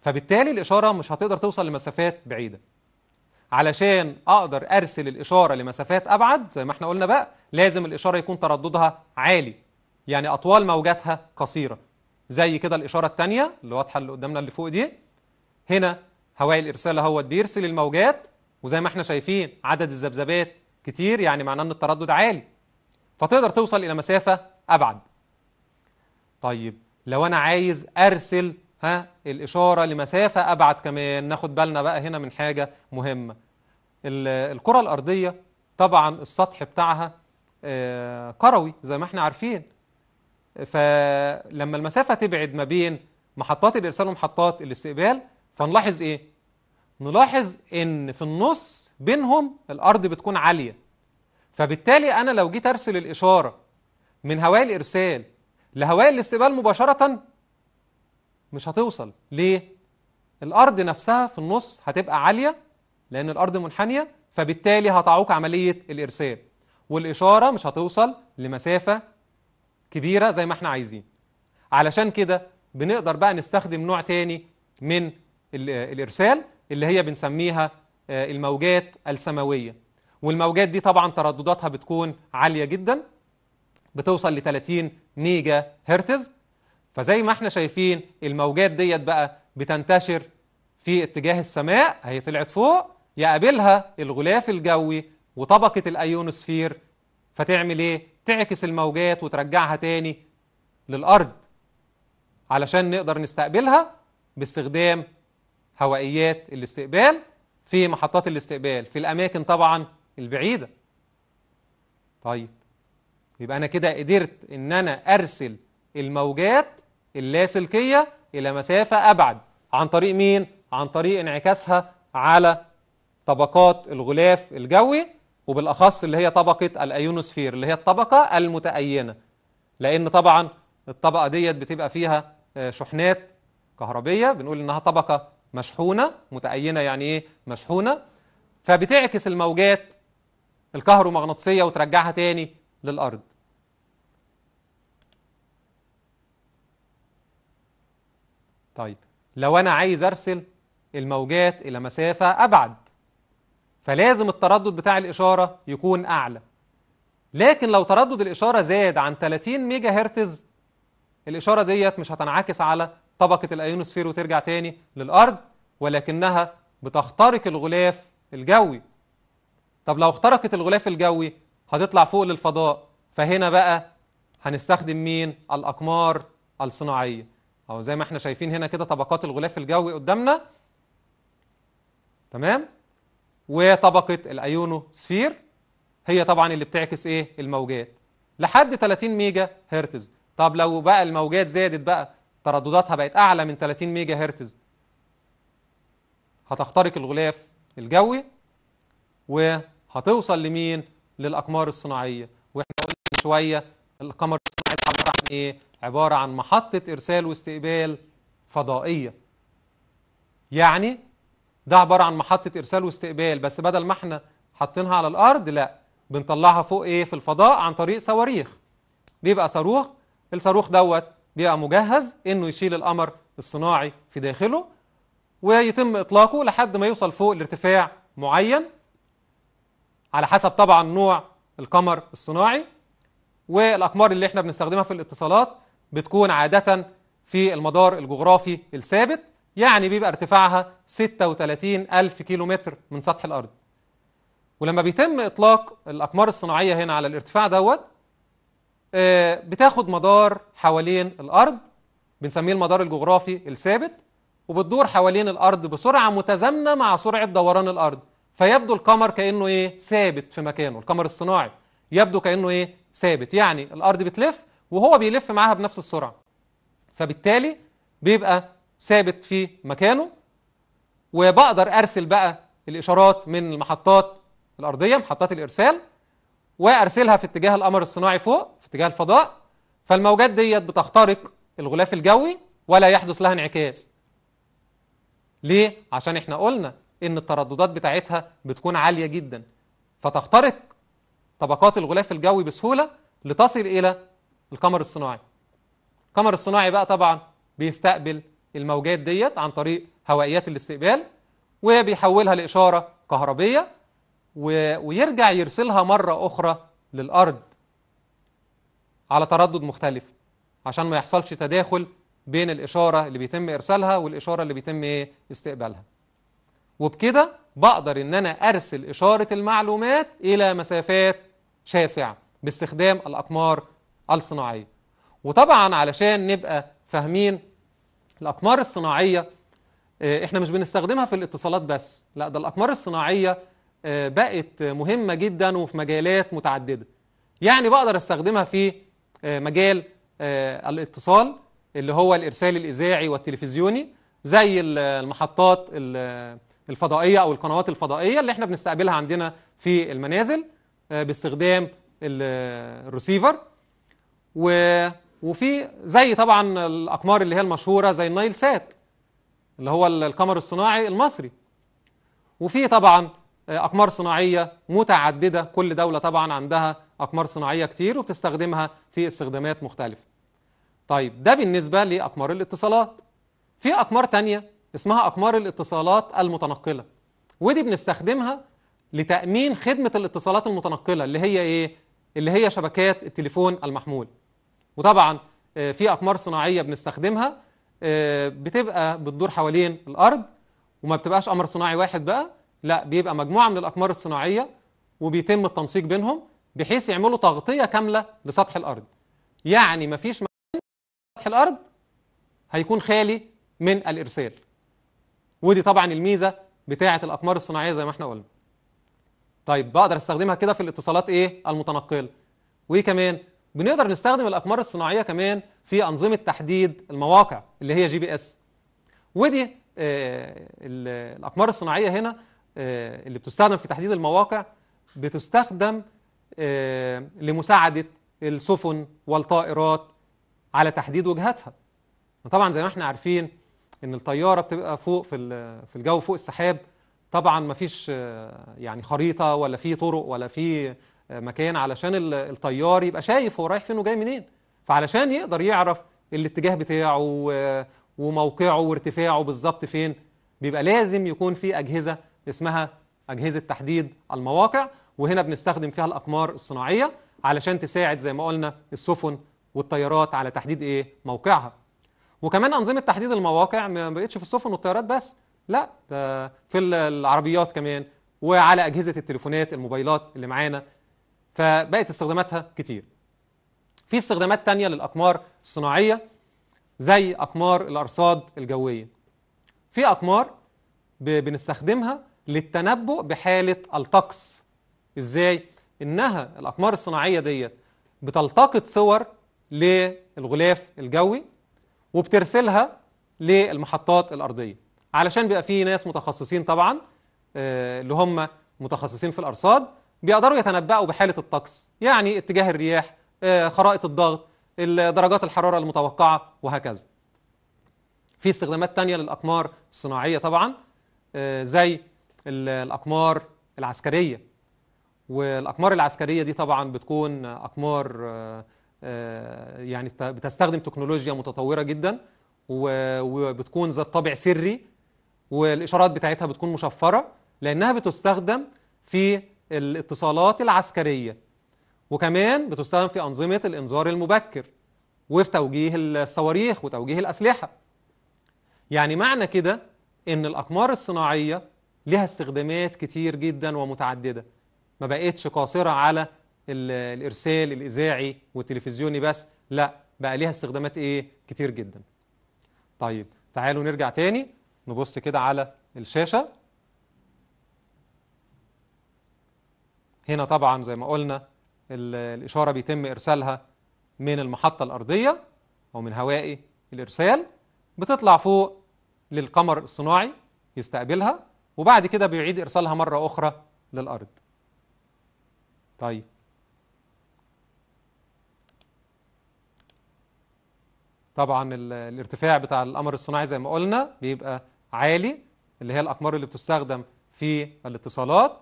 فبالتالي الاشاره مش هتقدر توصل لمسافات بعيده علشان اقدر ارسل الاشاره لمسافات ابعد زي ما احنا قلنا بقى لازم الاشاره يكون ترددها عالي يعني اطوال موجاتها قصيره زي كده الاشاره الثانيه اللي واضحه اللي قدامنا اللي فوق دي هنا هواء الارسال اهوت بيرسل الموجات وزي ما احنا شايفين عدد الذبذبات كتير يعني معناه ان التردد عالي فتقدر توصل الى مسافه ابعد طيب لو انا عايز ارسل ها الاشاره لمسافه ابعد كمان ناخد بالنا بقى هنا من حاجه مهمه الكره الارضيه طبعا السطح بتاعها آه، كروي زي ما احنا عارفين فلما المسافه تبعد ما بين محطات الارسال ومحطات الاستقبال فنلاحظ ايه نلاحظ ان في النص بينهم الارض بتكون عاليه فبالتالي انا لو جيت ارسل الاشاره من هواء الارسال لهواء الاستقبال مباشرة مش هتوصل ليه؟ الأرض نفسها في النص هتبقى عالية لأن الأرض منحنية فبالتالي هتعوق عملية الإرسال والإشارة مش هتوصل لمسافة كبيرة زي ما احنا عايزين علشان كده بنقدر بقى نستخدم نوع تاني من الإرسال اللي هي بنسميها آه، الموجات السماوية والموجات دي طبعا تردداتها بتكون عالية جدا بتوصل ل 30 ميجا هرتز فزي ما احنا شايفين الموجات ديت بقى بتنتشر في اتجاه السماء هي طلعت فوق يقابلها الغلاف الجوي وطبقة الايونوسفير فتعمل ايه؟ تعكس الموجات وترجعها تاني للأرض علشان نقدر نستقبلها باستخدام هوائيات الاستقبال في محطات الاستقبال في الأماكن طبعا البعيدة طيب يبقى أنا كده قدرت إن أنا أرسل الموجات اللاسلكية إلى مسافة أبعد عن طريق مين؟ عن طريق انعكاسها على طبقات الغلاف الجوي وبالأخص اللي هي طبقة الأيونوسفير اللي هي الطبقة المتأينة لأن طبعا الطبقة ديت بتبقى فيها آه، شحنات كهربية بنقول إنها طبقة مشحونة متأينة يعني إيه مشحونة فبتعكس الموجات الكهرومغناطيسية وترجعها تاني للأرض طيب لو أنا عايز أرسل الموجات إلى مسافة أبعد فلازم التردد بتاع الإشارة يكون أعلى لكن لو تردد الإشارة زاد عن 30 ميجا هرتز الإشارة ديت مش هتنعكس على طبقة الأيونوسفير وترجع تاني للأرض ولكنها بتخترق الغلاف الجوي طب لو اخترقت الغلاف الجوي هتطلع فوق للفضاء فهنا بقى هنستخدم مين الأقمار الصناعية أو زي ما احنا شايفين هنا كده طبقات الغلاف الجوي قدامنا تمام وطبقة الأيونوسفير هي طبعا اللي بتعكس ايه الموجات لحد 30 ميجا هرتز طب لو بقى الموجات زادت بقى تردداتها بقت أعلى من 30 ميجا هرتز هتخترق الغلاف الجوي وهتوصل لمين للأقمار الصناعية وإحنا قلنا من شوية القمر الصناعي عبارة عن إيه؟ عبارة عن محطة إرسال واستقبال فضائية يعني ده عبارة عن محطة إرسال واستقبال بس بدل ما إحنا حاطينها على الأرض لأ بنطلعها فوق إيه؟ في الفضاء عن طريق صواريخ بيبقى صاروخ الصاروخ دوت بيبقى مجهز إنه يشيل القمر الصناعي في داخله ويتم إطلاقه لحد ما يوصل فوق لارتفاع معين على حسب طبعا نوع القمر الصناعي والاقمار اللي احنا بنستخدمها في الاتصالات بتكون عاده في المدار الجغرافي الثابت يعني بيبقى ارتفاعها 36 ألف كيلو متر من سطح الأرض ولما بيتم إطلاق الأقمار الصناعية هنا على الارتفاع دوت آه، بتاخد مدار حوالين الأرض بنسميه المدار الجغرافي الثابت وبتدور حوالين الأرض بسرعة متزامنة مع سرعة دوران الأرض فيبدو القمر كانه ايه ثابت في مكانه القمر الصناعي يبدو كانه ايه ثابت يعني الارض بتلف وهو بيلف معاها بنفس السرعه فبالتالي بيبقى ثابت في مكانه وبقدر ارسل بقى الاشارات من المحطات الارضيه محطات الارسال وارسلها في اتجاه القمر الصناعي فوق في اتجاه الفضاء فالموجات ديت بتخترق الغلاف الجوي ولا يحدث لها انعكاس ليه عشان احنا قلنا ان الترددات بتاعتها بتكون عاليه جدا فتخترق طبقات الغلاف الجوي بسهوله لتصل الى القمر الصناعي القمر الصناعي بقى طبعا بيستقبل الموجات ديت عن طريق هوائيات الاستقبال وبيحولها لاشاره كهربيه و... ويرجع يرسلها مره اخرى للارض على تردد مختلف عشان ما يحصلش تداخل بين الاشاره اللي بيتم ارسالها والاشاره اللي بيتم إيه؟ استقبالها وبكده بقدر ان انا ارسل اشاره المعلومات الى مسافات شاسعه باستخدام الاقمار الصناعيه وطبعا علشان نبقى فاهمين الاقمار الصناعيه آه، احنا مش بنستخدمها في الاتصالات بس لا ده الاقمار الصناعيه آه، بقت مهمه جدا وفي مجالات متعدده يعني بقدر استخدمها في آه، مجال الاتصال اللي هو الارسال الاذاعي والتلفزيوني زي المحطات الفضائيه او القنوات الفضائيه اللي احنا بنستقبلها عندنا في المنازل آه، باستخدام آه، الريسيفر و وفي زي طبعا الاقمار اللي هي المشهوره زي النايل سات اللي هو القمر الصناعي المصري وفي طبعا آه، اقمار صناعيه متعدده كل دوله طبعا عندها اقمار صناعيه كتير وبتستخدمها في استخدامات مختلفه طيب ده بالنسبه لاقمار الاتصالات في اقمار تانية اسمها أقمار الاتصالات المتنقلة ودي بنستخدمها لتأمين خدمة الاتصالات المتنقلة اللي هي إيه؟ اللي هي شبكات التليفون المحمول وطبعا آه، في أقمار صناعية بنستخدمها آه، بتبقى بتدور حوالين الأرض وما بتبقاش قمر صناعي واحد بقى لا بيبقى مجموعة من الأقمار الصناعية وبيتم التنسيق بينهم بحيث يعملوا تغطية كاملة لسطح الأرض يعني مفيش مكان سطح الأرض هيكون خالي من الإرسال ودي طبعا الميزه بتاعه الاقمار الصناعيه زي ما احنا قلنا طيب بقدر استخدمها كده في الاتصالات ايه المتنقله وايه كمان بنقدر نستخدم الاقمار الصناعيه كمان في انظمه تحديد المواقع اللي هي جي بي اس ودي آه، الاقمار الصناعيه هنا آه، اللي بتستخدم في تحديد المواقع بتستخدم آه، لمساعده السفن والطائرات على تحديد وجهتها طبعا زي ما احنا عارفين ان الطياره بتبقى فوق في في الجو فوق السحاب طبعا ما فيش آه، يعني خريطه ولا في طرق ولا في آه، مكان علشان الطيار يبقى شايف هو رايح فين وجاي منين فعلشان يقدر يعرف الاتجاه بتاعه آه، وموقعه وارتفاعه بالظبط فين بيبقى لازم يكون في اجهزه اسمها اجهزه تحديد المواقع وهنا بنستخدم فيها الاقمار الصناعيه علشان تساعد زي ما قلنا السفن والطيارات على تحديد ايه موقعها وكمان انظمه تحديد المواقع ما بقتش في السفن والطيارات بس لا ده في العربيات كمان وعلى اجهزه التليفونات الموبايلات اللي معانا فبقت استخداماتها كتير في استخدامات تانية للأقمار الصناعية زي أقمار الأرصاد الجوية في أقمار بنستخدمها للتنبؤ بحالة الطقس إزاي؟ إنها الأقمار الصناعية ديت بتلتقط صور للغلاف الجوي وبترسلها للمحطات الارضيه علشان بيبقى في ناس متخصصين طبعا آه، اللي هم متخصصين في الارصاد بيقدروا يتنبأوا بحاله الطقس يعني اتجاه الرياح آه، خرائط الضغط درجات الحراره المتوقعه وهكذا في استخدامات تانية للأقمار الصناعية طبعا آه، زي الأقمار العسكرية والأقمار العسكرية دي طبعا بتكون أقمار آه، يعني بتستخدم تكنولوجيا متطوره جدا وبتكون ذات طابع سري والاشارات بتاعتها بتكون مشفره لانها بتستخدم في الاتصالات العسكريه وكمان بتستخدم في انظمه الانذار المبكر وفي توجيه الصواريخ وتوجيه الاسلحه يعني معنى كده ان الاقمار الصناعيه لها استخدامات كتير جدا ومتعدده ما بقتش قاصره على الارسال الاذاعي والتلفزيوني بس لا بقى ليها استخدامات ايه كتير جدا طيب تعالوا نرجع تاني نبص كده على الشاشه هنا طبعا زي ما قلنا الاشاره بيتم ارسالها من المحطه الارضيه او من هوائي الارسال بتطلع فوق للقمر الصناعي يستقبلها وبعد كده بيعيد ارسالها مره اخرى للارض طيب طبعا الارتفاع بتاع القمر الصناعي زي ما قلنا بيبقى عالي اللي هي الأقمار اللي بتستخدم في الاتصالات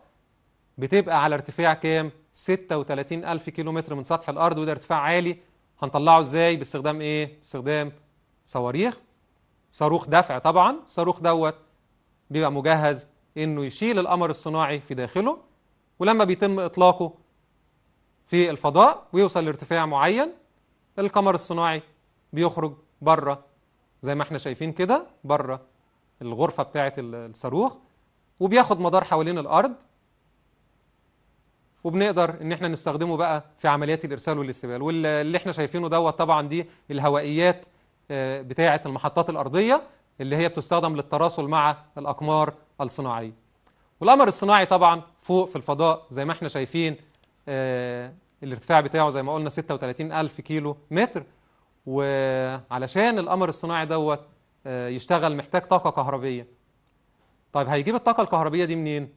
بتبقى على ارتفاع كام 36 ألف كيلومتر من سطح الأرض وده ارتفاع عالي هنطلعه ازاي باستخدام ايه باستخدام صواريخ صاروخ دفع طبعا الصاروخ دوت بيبقى مجهز انه يشيل القمر الصناعي في داخله ولما بيتم اطلاقه في الفضاء ويوصل لارتفاع معين القمر الصناعي بيخرج بره زي ما احنا شايفين كده بره الغرفه بتاعه الصاروخ وبياخد مدار حوالين الارض وبنقدر ان احنا نستخدمه بقى في عمليات الارسال والاستقبال واللي احنا شايفينه دوت طبعا دي الهوائيات آه، بتاعه المحطات الارضيه اللي هي بتستخدم للتراسل مع الاقمار الصناعيه والقمر الصناعي طبعا فوق في الفضاء زي ما احنا شايفين آه، الارتفاع بتاعه زي ما قلنا 36000 كيلو متر وعلشان القمر الصناعي دوت آه، يشتغل محتاج طاقة كهربية طيب هيجيب الطاقة الكهربية دي منين؟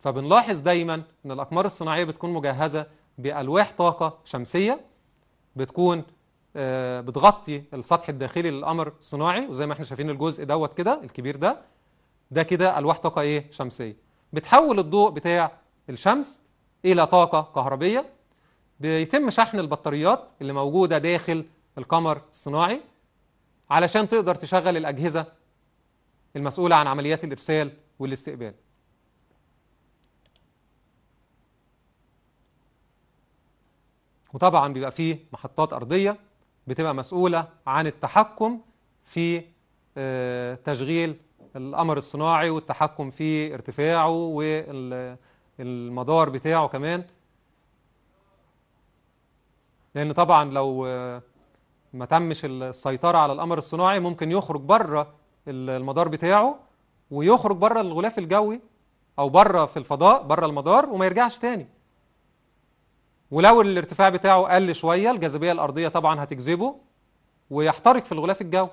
فبنلاحظ دايما أن الأقمار الصناعية بتكون مجهزة بألواح طاقة شمسية بتكون آه، بتغطي السطح الداخلي للقمر الصناعي وزي ما احنا شايفين الجزء دوت كده الكبير ده ده كده ألواح طاقة إيه؟ شمسية بتحول الضوء بتاع الشمس إلى طاقة كهربية بيتم شحن البطاريات اللي موجودة داخل القمر الصناعي علشان تقدر تشغل الأجهزة المسؤولة عن عمليات الإرسال والاستقبال وطبعا بيبقى فيه محطات أرضية بتبقى مسؤولة عن التحكم في آه، تشغيل القمر الصناعي والتحكم في ارتفاعه والمدار بتاعه كمان لأن طبعا لو آه، ما تمش السيطرة على القمر الصناعي ممكن يخرج بره المدار بتاعه ويخرج بره الغلاف الجوي أو بره في الفضاء بره المدار وما يرجعش تاني ولو الارتفاع بتاعه قل شوية الجاذبية الأرضية طبعا هتجذبه ويحترق في الغلاف الجوي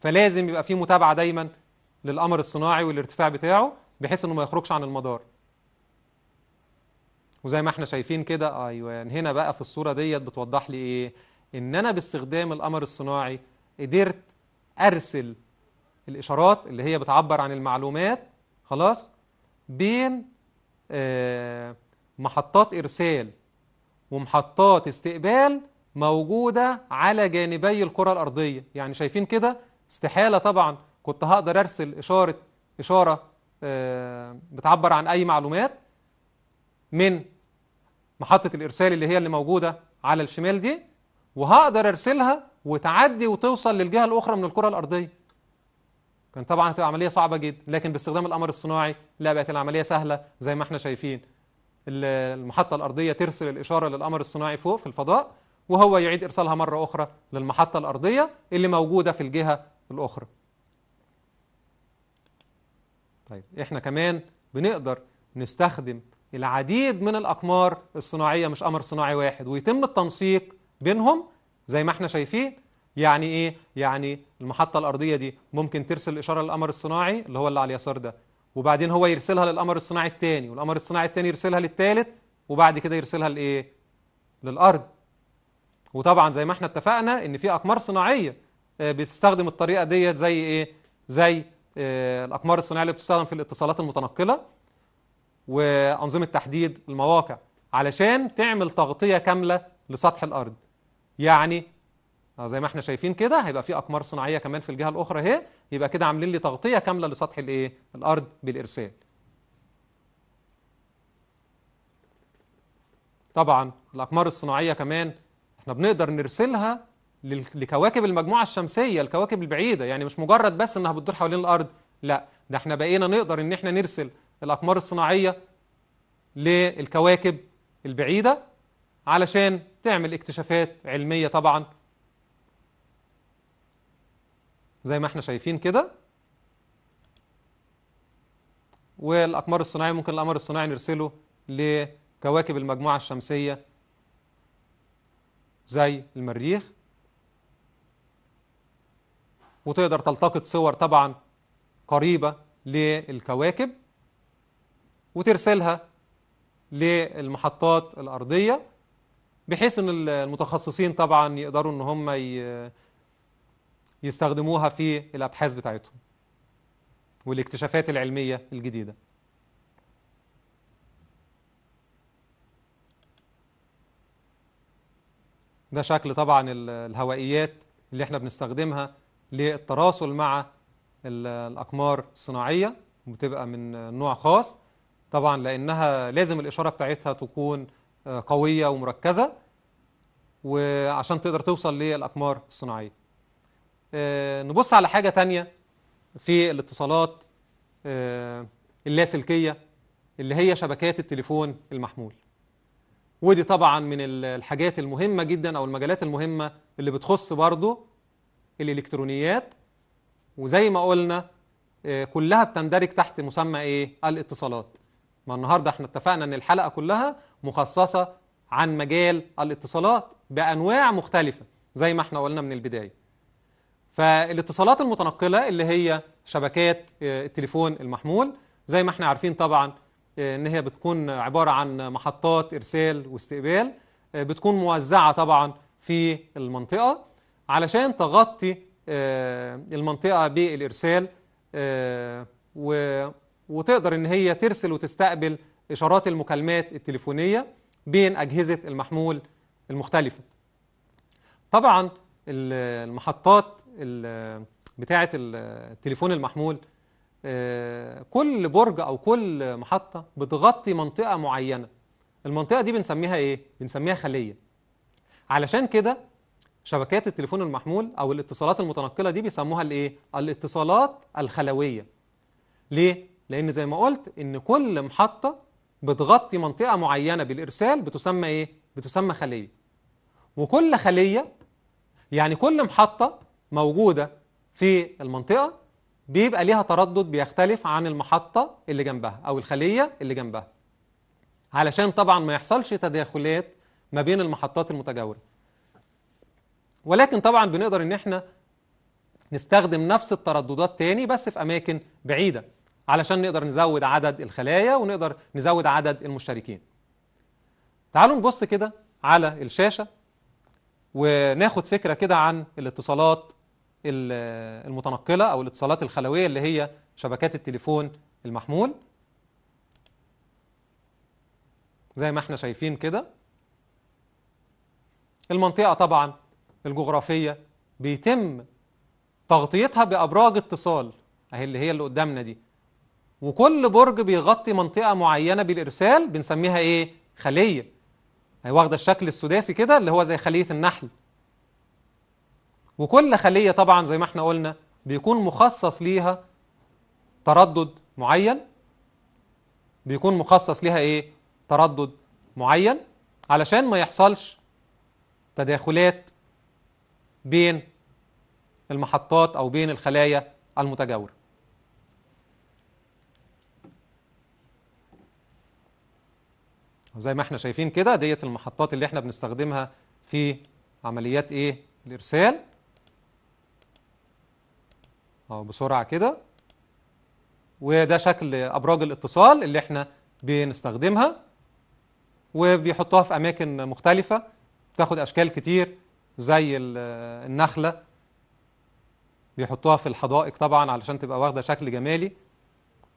فلازم يبقى في متابعة دايما للقمر الصناعي والارتفاع بتاعه بحيث انه ما يخرجش عن المدار وزي ما احنا شايفين كده ايوه يعني هنا بقى في الصوره ديت بتوضح لي ايه ان انا باستخدام القمر الصناعي قدرت ارسل الاشارات اللي هي بتعبر عن المعلومات خلاص بين آه، محطات ارسال ومحطات استقبال موجوده على جانبي الكره الارضيه يعني شايفين كده استحاله طبعا كنت هقدر ارسل اشاره اشاره آه، بتعبر عن اي معلومات من محطه الارسال اللي هي اللي موجوده على الشمال دي وهقدر ارسلها وتعدي وتوصل للجهه الاخرى من الكره الارضيه كان طبعا هتبقى عمليه صعبه جدا لكن باستخدام القمر الصناعي لا بقت العمليه سهله زي ما احنا شايفين المحطه الارضيه ترسل الاشاره للقمر الصناعي فوق في الفضاء وهو يعيد ارسالها مره اخرى للمحطه الارضيه اللي موجوده في الجهه الاخرى طيب احنا كمان بنقدر نستخدم العديد من الاقمار الصناعيه مش قمر صناعي واحد ويتم التنسيق بينهم زي ما احنا شايفين يعني ايه يعني المحطه الارضيه دي ممكن ترسل اشاره للقمر الصناعي اللي هو اللي على اليسار ده وبعدين هو يرسلها للقمر الصناعي الثاني والقمر الصناعي الثاني يرسلها للثالث وبعد كده يرسلها لايه للارض وطبعا زي ما احنا اتفقنا ان في اقمار صناعيه آه، بتستخدم الطريقه ديت زي ايه زي آه، الاقمار الصناعيه اللي بتستخدم في الاتصالات المتنقله وانظمه تحديد المواقع علشان تعمل تغطيه كامله لسطح الارض يعني آه، زي ما احنا شايفين كده هيبقى في اقمار صناعيه كمان في الجهه الاخرى اهي يبقى كده عاملين لي تغطيه كامله لسطح الايه الارض بالارسال طبعا الاقمار الصناعيه كمان احنا بنقدر نرسلها لكواكب المجموعه الشمسيه الكواكب البعيده يعني مش مجرد بس انها بتدور حوالين الارض لا ده احنا بقينا نقدر ان احنا نرسل الاقمار الصناعيه للكواكب البعيده علشان تعمل اكتشافات علمية طبعا زي ما احنا شايفين كده والأقمار الصناعية ممكن القمر الصناعي نرسله لكواكب المجموعة الشمسية زي المريخ وتقدر تلتقط صور طبعا قريبة للكواكب وترسلها للمحطات الأرضية بحيث ان المتخصصين طبعا يقدروا ان هم يستخدموها في الابحاث بتاعتهم والاكتشافات العلميه الجديده ده شكل طبعا الهوائيات اللي احنا بنستخدمها للتراسل مع الأقمار الصناعية بتبقى من نوع خاص طبعا لأنها لازم الإشارة بتاعتها تكون آه، قويه ومركزه وعشان تقدر توصل للاقمار الصناعيه آه، نبص على حاجه تانية في الاتصالات آه، اللاسلكيه اللي هي شبكات التليفون المحمول ودي طبعا من الحاجات المهمه جدا او المجالات المهمه اللي بتخص برضو الالكترونيات وزي ما قلنا كلها بتندرج تحت مسمى ايه الاتصالات ما النهارده احنا اتفقنا ان الحلقه كلها مخصصه عن مجال الاتصالات بانواع مختلفه زي ما احنا قلنا من البدايه. فالاتصالات المتنقله اللي هي شبكات آه، التليفون المحمول زي ما احنا عارفين طبعا آه، ان هي بتكون عباره عن محطات ارسال واستقبال آه، بتكون موزعه طبعا في المنطقه علشان تغطي المنطقه بالارسال و وتقدر ان هي ترسل وتستقبل اشارات المكالمات التليفونيه بين اجهزه المحمول المختلفه طبعا المحطات بتاعه التليفون المحمول آه، كل برج او كل محطه بتغطي منطقه معينه المنطقه دي بنسميها ايه بنسميها خليه علشان كده شبكات التليفون المحمول او الاتصالات المتنقله دي بيسموها الايه الاتصالات الخلويه ليه لأن زي ما قلت إن كل محطة بتغطي منطقة معينة بالإرسال بتسمى إيه؟ بتسمى خلية وكل خلية يعني كل محطة موجودة في المنطقة بيبقى ليها تردد بيختلف عن المحطة اللي جنبها أو الخلية اللي جنبها علشان طبعا ما يحصلش تداخلات ما بين المحطات المتجاورة ولكن طبعا بنقدر ان احنا نستخدم نفس الترددات تاني بس في اماكن بعيده علشان نقدر نزود عدد الخلايا ونقدر نزود عدد المشتركين تعالوا نبص كده على الشاشة وناخد فكرة كده عن الاتصالات المتنقلة أو الاتصالات الخلوية اللي هي شبكات التليفون المحمول زي ما احنا شايفين كده المنطقة طبعا الجغرافية بيتم تغطيتها بأبراج اتصال اهي اللي هي اللي قدامنا دي وكل برج بيغطي منطقة معينة بالإرسال بنسميها إيه؟ خلية هي واخدة الشكل السداسي كده اللي هو زي خلية النحل وكل خلية طبعا زي ما احنا قلنا بيكون مخصص ليها تردد معين بيكون مخصص ليها ايه تردد معين علشان ما يحصلش تداخلات بين المحطات او بين الخلايا المتجاوره زي ما احنا شايفين كده ديت المحطات اللي احنا بنستخدمها في عمليات ايه الارسال اهو بسرعه كده وده شكل ابراج الاتصال اللي احنا بنستخدمها وبيحطوها في اماكن مختلفه بتاخد اشكال كتير زي النخله بيحطوها في الحدائق طبعا علشان تبقى واخده شكل جمالي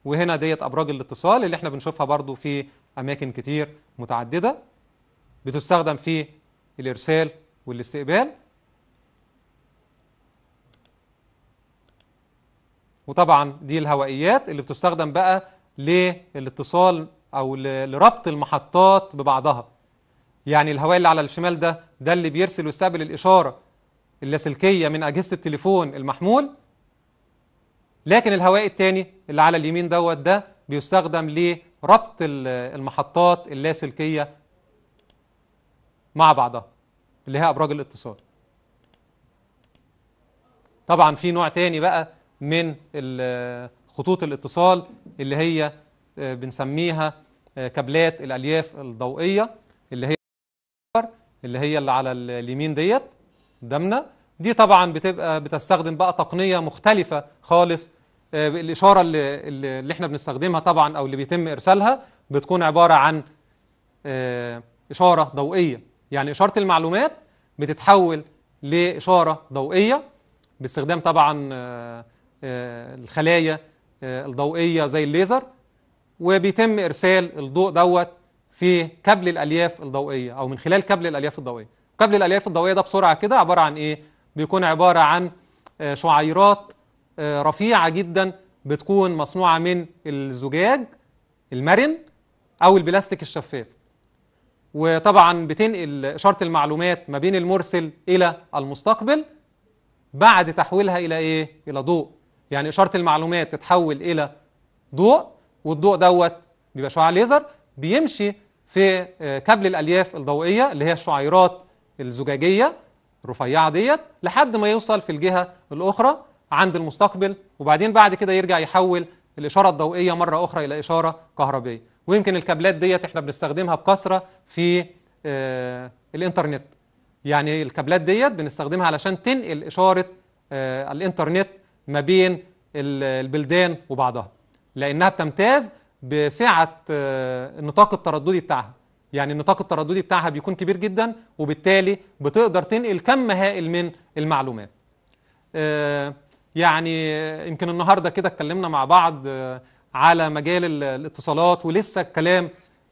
وهنا ديت ابراج الاتصال اللي احنا بنشوفها برضو في اماكن كتير متعدده بتستخدم في الارسال والاستقبال وطبعا دي الهوائيات اللي بتستخدم بقى للاتصال او لربط المحطات ببعضها يعني الهواء اللي على الشمال ده ده اللي بيرسل ويستقبل الاشاره اللاسلكيه من اجهزه التليفون المحمول لكن الهواء الثاني اللي على اليمين دوت ده بيستخدم لربط المحطات اللاسلكيه مع بعضها اللي هي ابراج الاتصال طبعا في نوع تاني بقى من خطوط الاتصال اللي هي آه، بنسميها آه، كابلات الالياف الضوئيه اللي هي اللي هي اللي على اليمين ديت قدامنا دي طبعا بتبقى بتستخدم بقى تقنيه مختلفه خالص آه، الاشاره اللي, اللي احنا بنستخدمها طبعا او اللي بيتم ارسالها بتكون عباره عن آه، اشاره ضوئيه يعني اشاره المعلومات بتتحول لاشاره ضوئيه باستخدام طبعا آه، الخلايا الضوئيه زي الليزر وبيتم ارسال الضوء دوت في كابل الالياف الضوئيه او من خلال كابل الالياف الضوئيه كابل الالياف الضوئيه ده بسرعه كده عباره عن ايه بيكون عباره عن شعيرات آه، رفيعه جدا بتكون مصنوعه من الزجاج المرن او البلاستيك الشفاف وطبعا بتنقل اشاره المعلومات ما بين المرسل الى المستقبل بعد تحويلها الى ايه الى ضوء يعني اشاره المعلومات تتحول الى ضوء والضوء دوت بيبقى شعاع ليزر بيمشي في آه، كابل الالياف الضوئيه اللي هي الشعيرات الزجاجيه الرفيعه ديت لحد ما يوصل في الجهه الاخرى عند المستقبل وبعدين بعد كده يرجع يحول الاشاره الضوئيه مره اخرى الى اشاره كهربيه ويمكن الكابلات ديت احنا بنستخدمها بكثره في آه الانترنت يعني الكابلات ديت بنستخدمها علشان تنقل اشاره آه الانترنت ما بين البلدان وبعضها لانها بتمتاز بسعه آه النطاق الترددي بتاعها يعني النطاق الترددي بتاعها بيكون كبير جدا وبالتالي بتقدر تنقل كم هائل من المعلومات آه، يعني يمكن النهارده كده اتكلمنا مع بعض آه، على مجال الاتصالات ولسه الكلام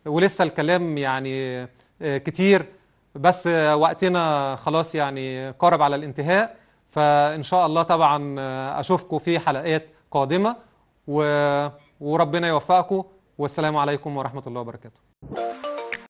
ولسه الكلام يعني آه، كتير بس وقتنا خلاص يعني قارب على الانتهاء فان شاء الله طبعا آه، اشوفكم في حلقات قادمه وربنا يوفقكم والسلام عليكم ورحمه الله وبركاته